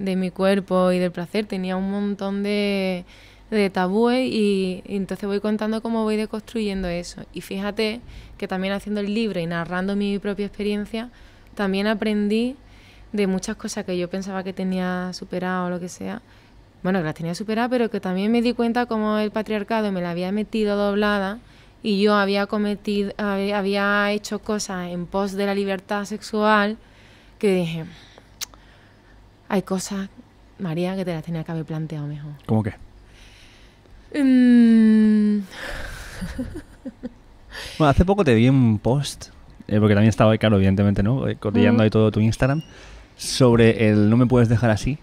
de, mi cuerpo y del placer, tenía un montón de, tabúes y, entonces voy contando cómo voy deconstruyendo eso. Y fíjate que también haciendo el libro y narrando mi propia experiencia, también aprendí de muchas cosas que yo pensaba que tenía superado o lo que sea. Bueno, que las tenía superado... pero que también me di cuenta cómo el patriarcado me la había metido doblada y yo había cometido, había hecho cosas en pos de la libertad sexual que dije, hay cosas, María, que te las tenía que haber planteado mejor. ¿Cómo qué? Mm. bueno, hace poco te vi un post, eh, porque también estaba, ahí, claro, evidentemente, ¿no? Eh, Corriendo mm. ahí todo tu Instagram, sobre el no me puedes dejar así.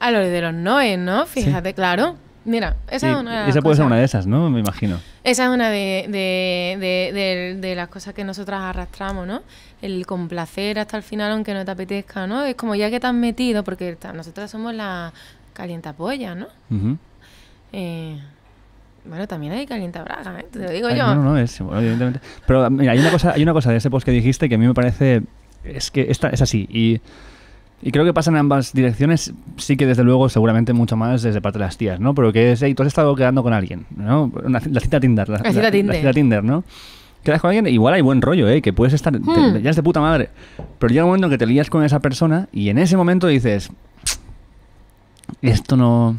A ah, lo de los noes, ¿no? Fíjate, claro. Mira, esa es una. puede ser una de esas, ¿no? Me imagino. Esa es una de, las cosas que nosotras arrastramos, ¿no? El complacer hasta el final, aunque no te apetezca, ¿no? Es como ya que te has metido, porque nosotras somos la polla, ¿no? Eh, bueno, también hay calientabraga, ¿eh? Te lo digo yo. No, no, es, evidentemente. Pero mira, hay una, cosa, hay una cosa de ese post que dijiste que a mí me parece. Es que esta, es así. Y y creo que pasa en ambas direcciones, sí que desde luego, seguramente mucho más desde parte de las tías, ¿no? Pero que es, hey, tú has estado quedando con alguien, ¿no? la cita Tinder. La, cita, Tinder. la cita Tinder. ¿no? Quedas con alguien, igual hay buen rollo, ¿eh? Que puedes estar, hmm. ya es de puta madre. Pero llega un momento en que te lías con esa persona y en ese momento dices, esto no...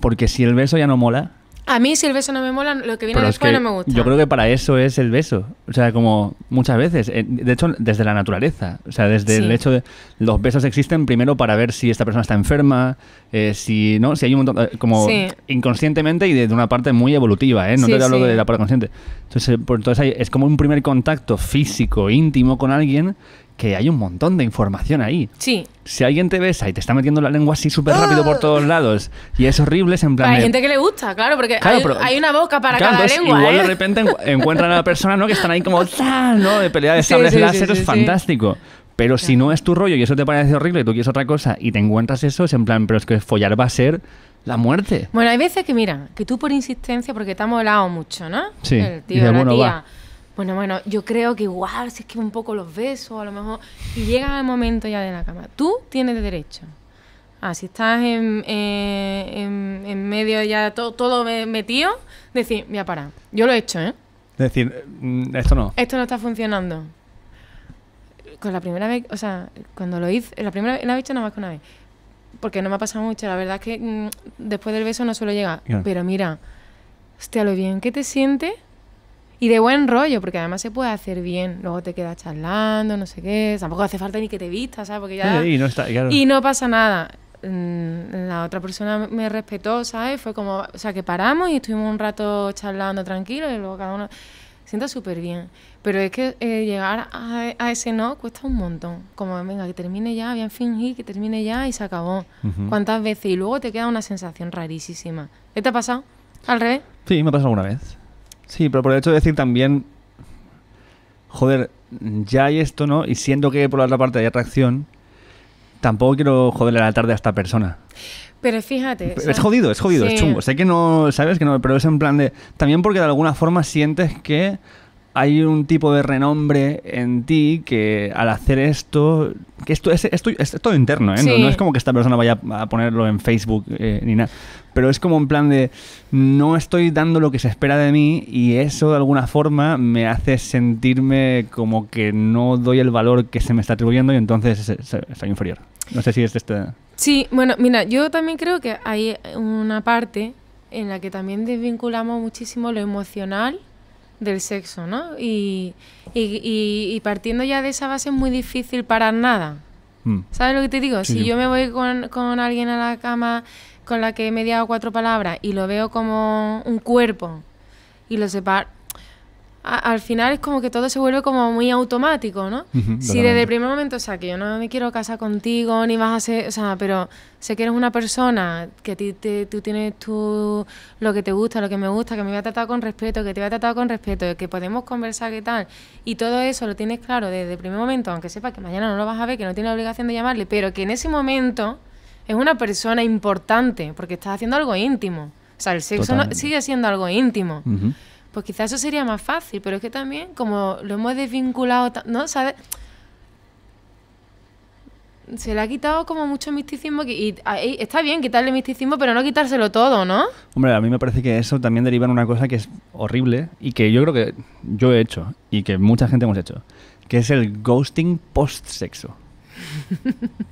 Porque si el beso ya no mola, a mí si el beso no me mola, lo que viene después no me gusta. Yo creo que para eso es el beso. O sea, como muchas veces, eh, de hecho, desde la naturaleza. O sea, desde el hecho de... Los besos existen primero para ver si esta persona está enferma, eh, si no, si hay un montón... Eh, como inconscientemente y desde una parte muy evolutiva, ¿eh? No te hablo de la parte consciente. Entonces, por, es como un primer contacto físico, íntimo con alguien que hay un montón de información ahí. Sí. Si alguien te besa y te está metiendo la lengua así súper rápido por ah. todos lados y es horrible, es en plan. hay gente que le gusta, claro, porque hay, una boca para claro, cada entonces, lengua. Igual de ¿eh? repente encuentran a la persona ¿no? que están ahí como, ¿no? De pelea de sables sí, es fantástico. Pero si no es tu rollo y eso te parece horrible y tú quieres otra cosa y te encuentras eso, es en plan, pero es que follar va a ser la muerte. Bueno, hay veces que, mira, que tú por insistencia, porque te ha molado mucho, ¿no? Sí. tío, de, bueno, bueno, yo creo que igual, si es que un poco los besos, a lo mejor. Y llega el momento ya de la cama. Tú tienes derecho. Ah, si estás en, eh, en, medio ya todo todo metido, decir, voy para. Yo lo he hecho, ¿eh? decir, mm, esto no. Esto no está funcionando. Con la primera vez, o sea, cuando lo hice, la primera vez, la he hecho nada más que una vez. Porque no me ha pasado mucho, la verdad es que mm, después del beso no suelo llegar. Pero mira, hostia, lo bien que te sientes y de buen rollo, porque además se puede hacer bien. Luego te quedas charlando, no sé qué. Tampoco hace falta ni que te vistas, ¿sabes? Porque ya... Y no, pasa nada. Mm, la otra persona me respetó, ¿sabes? Fue como, o sea, que paramos y estuvimos un rato charlando tranquilo y luego cada uno sienta súper bien. Pero es que eh, llegar a, a, ese no cuesta un montón. Como, venga, que termine ya, bien fingir que termine ya y se acabó. ¿Cuántas veces? Y luego te queda una sensación rarísima. ¿Este te ha pasado? ¿Al revés? Sí, me ha pasado alguna vez. Sí, pero por el hecho de decir también, joder, ya hay esto, ¿no? Y siento que por la otra parte hay atracción, tampoco quiero joderle la tarde a esta persona. Pero fíjate. Es jodido, es jodido, es chungo. Sé que no, sabes que no, pero es en plan de. También porque de alguna forma sientes que hay un tipo de renombre en ti que al hacer esto, que esto es, esto, es todo interno, ¿eh? No, es como que esta persona vaya a ponerlo en Facebook eh, ni nada, pero es como en plan de no estoy dando lo que se espera de mí y eso de alguna forma me hace sentirme como que no doy el valor que se me está atribuyendo y entonces soy inferior. No sé si es este... Sí, bueno, mira, yo también creo que hay una parte en la que también desvinculamos muchísimo lo emocional del sexo, ¿no? Y, y, y, partiendo ya de esa base es muy difícil para nada. Mm. ¿Sabes lo que te digo? si yo me voy con, con, alguien a la cama con la que he mediado cuatro palabras y lo veo como un cuerpo y lo separo, al final es como que todo se vuelve como muy automático, ¿no? si desde el primer momento, o sea, que yo no me quiero casar contigo, ni vas a ser, o sea, pero sé que eres una persona, que ti, tú tienes tú lo que te gusta, lo que me gusta, que me voy a tratar con respeto, que te voy a tratar con respeto, que podemos conversar, qué tal, y todo eso lo tienes claro desde el primer momento, aunque sepa que mañana no lo vas a ver, que no tiene la obligación de llamarle, pero que en ese momento es una persona importante, porque estás haciendo algo íntimo. O sea, el sexo sigue siendo algo íntimo pues quizás eso sería más fácil, pero es que también, como lo hemos desvinculado, ¿no? ¿Sabes? Se le ha quitado como mucho misticismo y, está bien quitarle misticismo, pero no quitárselo todo, ¿no? Hombre, a mí me parece que eso también deriva en una cosa que es horrible y que yo creo que yo he hecho y que mucha gente hemos hecho, que es el ghosting post-sexo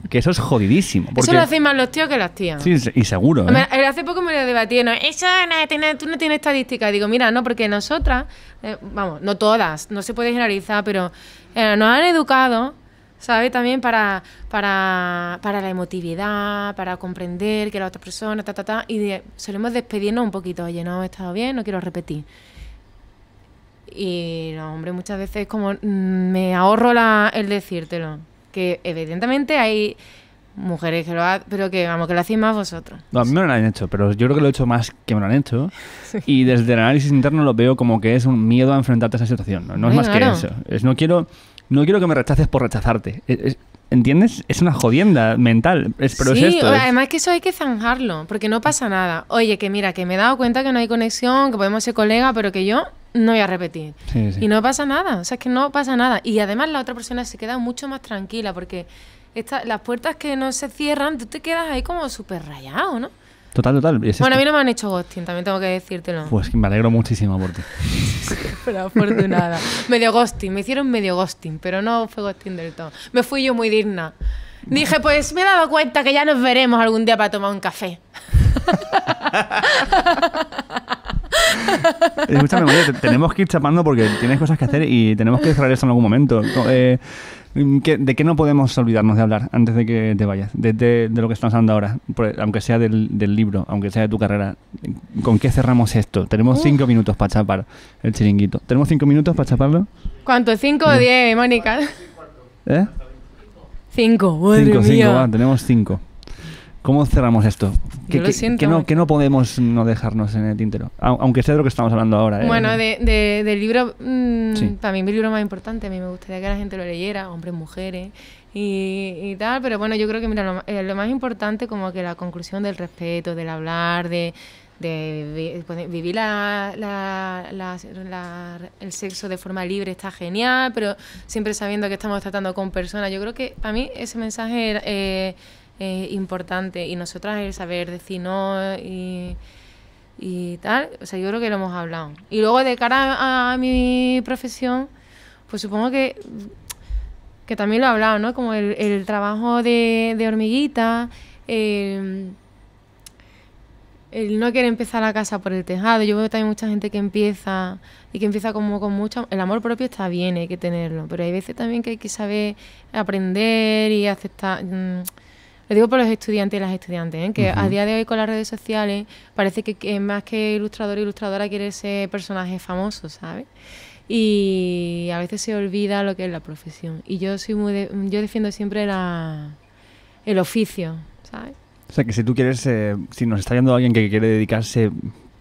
que eso es jodidísimo. Eso lo hacen más los tíos que las tías. Sí, y seguro. ¿eh? Hace poco me lo debatieron. Eso no tiene, tú no tienes estadística. Digo, mira, no, porque nosotras, eh, vamos, no todas, no se puede generalizar, pero eh, nos han educado ¿sabes? También para, para, la emotividad, para comprender que la otra persona, ta, ta, ta, y solemos despedirnos un poquito, oye, no he estado bien, no quiero repetir. Y los hombres muchas veces como mm, me ahorro el decírtelo que evidentemente hay mujeres que lo hacen, pero que vamos, que lo hacéis más vosotros. a mí me lo han hecho, pero yo creo que lo he hecho más que me lo han hecho. Y desde el análisis interno lo veo como que es un miedo a enfrentarte a esa situación. No, es más que eso. Es, no, quiero, no quiero que me rechaces por rechazarte. ¿Entiendes? Es una jodienda mental. Es, sí, además que eso hay que zanjarlo, porque no pasa nada. Oye, que mira, que me he dado cuenta que no hay conexión, que podemos ser colegas, pero que yo no voy a repetir. Y no pasa nada, o sea, es que no pasa nada. Y además la otra persona se queda mucho más tranquila porque esta, las puertas que no se cierran, tú te quedas ahí como súper rayado, ¿no? Total, total. bueno, a mí no me han hecho ghosting, también tengo que decírtelo. Pues me alegro muchísimo por ti. pero afortunada. medio ghosting, me hicieron medio ghosting, pero no fue ghosting del todo. Me fui yo muy digna. Dije, pues me he dado cuenta que ya nos veremos algún día para tomar un café. Escúchame, tenemos que ir chapando porque tienes cosas que hacer y tenemos que cerrar esto en algún momento. Eh, ¿De qué no podemos olvidarnos de hablar antes de que te vayas? De, lo que estamos hablando ahora, aunque sea del, libro, aunque sea de tu carrera. ¿Con qué cerramos esto? Tenemos cinco minutos para chapar el chiringuito. ¿Tenemos cinco minutos para chaparlo? ¿Cuánto? ¿Cinco o diez, Mónica? ¿Eh? Cinco, madre cinco, tenemos cinco. ¿Cómo cerramos esto? Que, no, podemos no dejarnos en el tintero, aunque sé de lo que estamos hablando ahora. ¿eh? Bueno, del libro, mm, para mí mi libro más importante, a mí me gustaría que la gente lo leyera, hombres, mujeres, y, tal, pero bueno, yo creo que mira, eh, lo, más importante como que la conclusión del respeto, del hablar, de, pues, vivir el sexo de forma libre está genial, pero siempre sabiendo que estamos tratando con personas, yo creo que para mí ese mensaje eh, es eh, importante y nosotras el saber decir no y, tal, o sea, yo creo que lo hemos hablado. Y luego de cara a, mi profesión, pues supongo que que también lo he hablado, ¿no? Como el, trabajo de, de hormiguita, el, no querer empezar la casa por el tejado. Yo veo también mucha gente que empieza y que empieza como con mucho... El amor propio está bien, hay que tenerlo, pero hay veces también que hay que saber aprender y aceptar... Mm, lo digo por los estudiantes y las estudiantes, ¿eh? que a día de hoy con las redes sociales parece que, más que ilustrador e ilustradora quiere ser personaje famoso, ¿sabes? Y a veces se olvida lo que es la profesión. Y yo yo defiendo siempre la, el oficio, ¿sabes? O sea, que si tú quieres, eh, si nos está viendo alguien que quiere dedicarse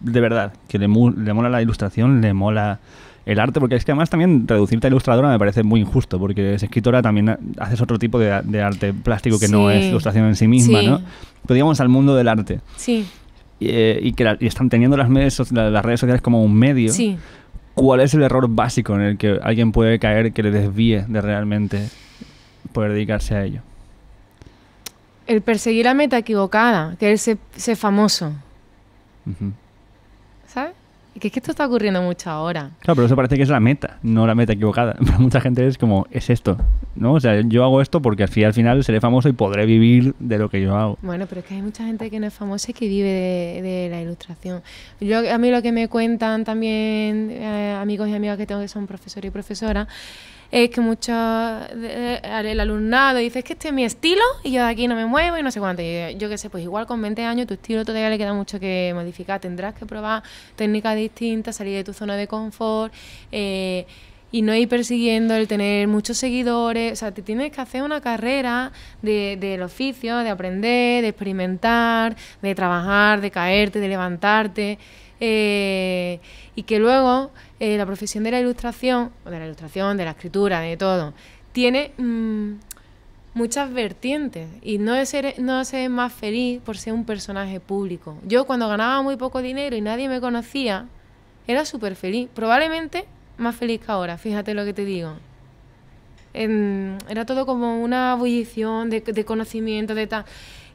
de verdad, que le mola la ilustración, le mola el arte, porque es que además también reducirte a ilustradora me parece muy injusto, porque es escritora, también haces otro tipo de, arte plástico que no es ilustración en sí misma, ¿no? Pero digamos al mundo del arte. Sí. y eh, que están teniendo las, redes, las redes sociales como un medio. Sí. ¿Cuál es el error básico en el que alguien puede caer que le desvíe de realmente poder dedicarse a ello? El perseguir la meta equivocada, que es ser, famoso es que esto está ocurriendo mucho ahora. Claro, pero eso parece que es la meta, no la meta equivocada. Para mucha gente es como, es esto, ¿no? O sea, yo hago esto porque al final, al final seré famoso y podré vivir de lo que yo hago. Bueno, pero es que hay mucha gente que no es famosa y que vive de, la ilustración. Yo, a mí lo que me cuentan también eh, amigos y amigas que tengo que son profesor y profesora es que mucho el alumnado dice, que este es mi estilo y yo de aquí no me muevo y no sé cuánto. Yo, qué sé, pues igual con 20 años tu estilo todavía le queda mucho que modificar. Tendrás que probar técnicas distintas, salir de tu zona de confort. Eh, y no ir persiguiendo el tener muchos seguidores. O sea, te tienes que hacer una carrera del de, oficio, de aprender, de experimentar, de trabajar, de caerte, de levantarte. Eh, y que luego eh, la profesión de la ilustración, o de la ilustración, de la escritura, de todo, tiene mm, muchas vertientes y no es, ser, no se más feliz por ser un personaje público. Yo cuando ganaba muy poco dinero y nadie me conocía, era súper feliz, probablemente más feliz que ahora, fíjate lo que te digo era todo como una abullición de, de, conocimiento, de tal.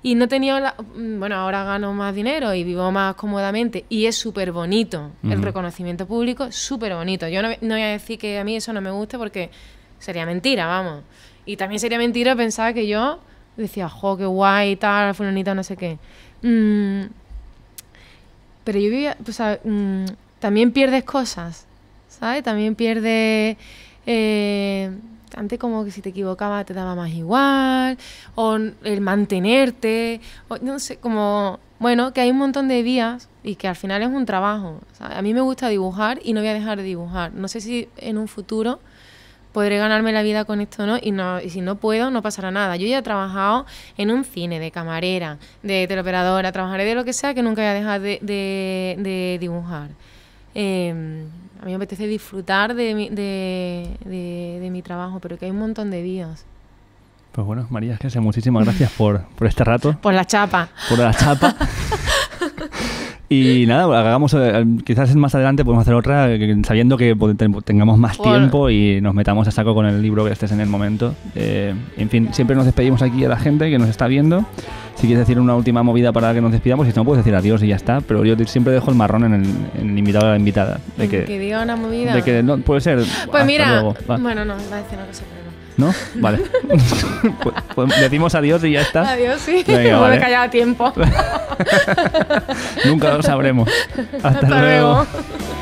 Y no tenía la, mm, bueno, ahora gano más dinero y vivo más cómodamente y es súper bonito. El reconocimiento público súper bonito. Yo no, voy a decir que a mí eso no me gusta porque sería mentira, vamos. Y también sería mentira pensar que yo decía, jo, qué guay, tal, fulanita, no sé qué. Mm, pero yo vivía, mm, también pierdes cosas, ¿sabes? También pierdes... Eh, antes como que si te equivocaba te daba más igual, o el mantenerte, no sé, como, bueno, que hay un montón de vías y que al final es un trabajo. A mí me gusta dibujar y no voy a dejar de dibujar. No sé si en un futuro podré ganarme la vida con esto no y no y si no puedo no pasará nada yo ya he trabajado en un cine de camarera de teleoperadora trabajaré de lo que sea que nunca voy a dejar de, dibujar em, a mí me apetece disfrutar de mi, de, mi trabajo, pero que hay un montón de días. Pues bueno, María, es muchísimas gracias por, por este rato. Por la chapa. Por la chapa. Y nada, hagamos, eh, quizás más adelante podemos hacer otra, eh, sabiendo que tengamos más tiempo y nos metamos a saco con el libro que estés en el momento. Eh, en fin, siempre nos despedimos aquí a la gente que nos está viendo. Si quieres decir una última movida para que nos despidamos, si no, puedes decir adiós y ya está. Pero yo siempre dejo el marrón en el, invitado o la invitada. De mm, que, que una movida. De que no, puede ser. Pues mira, bueno, no, va a decir una cosa. ¿No? Vale. pues, pues decimos adiós y ya está. Adiós, sí. Venga, vale. me callaba a tiempo. Nunca lo sabremos. Hasta, luego.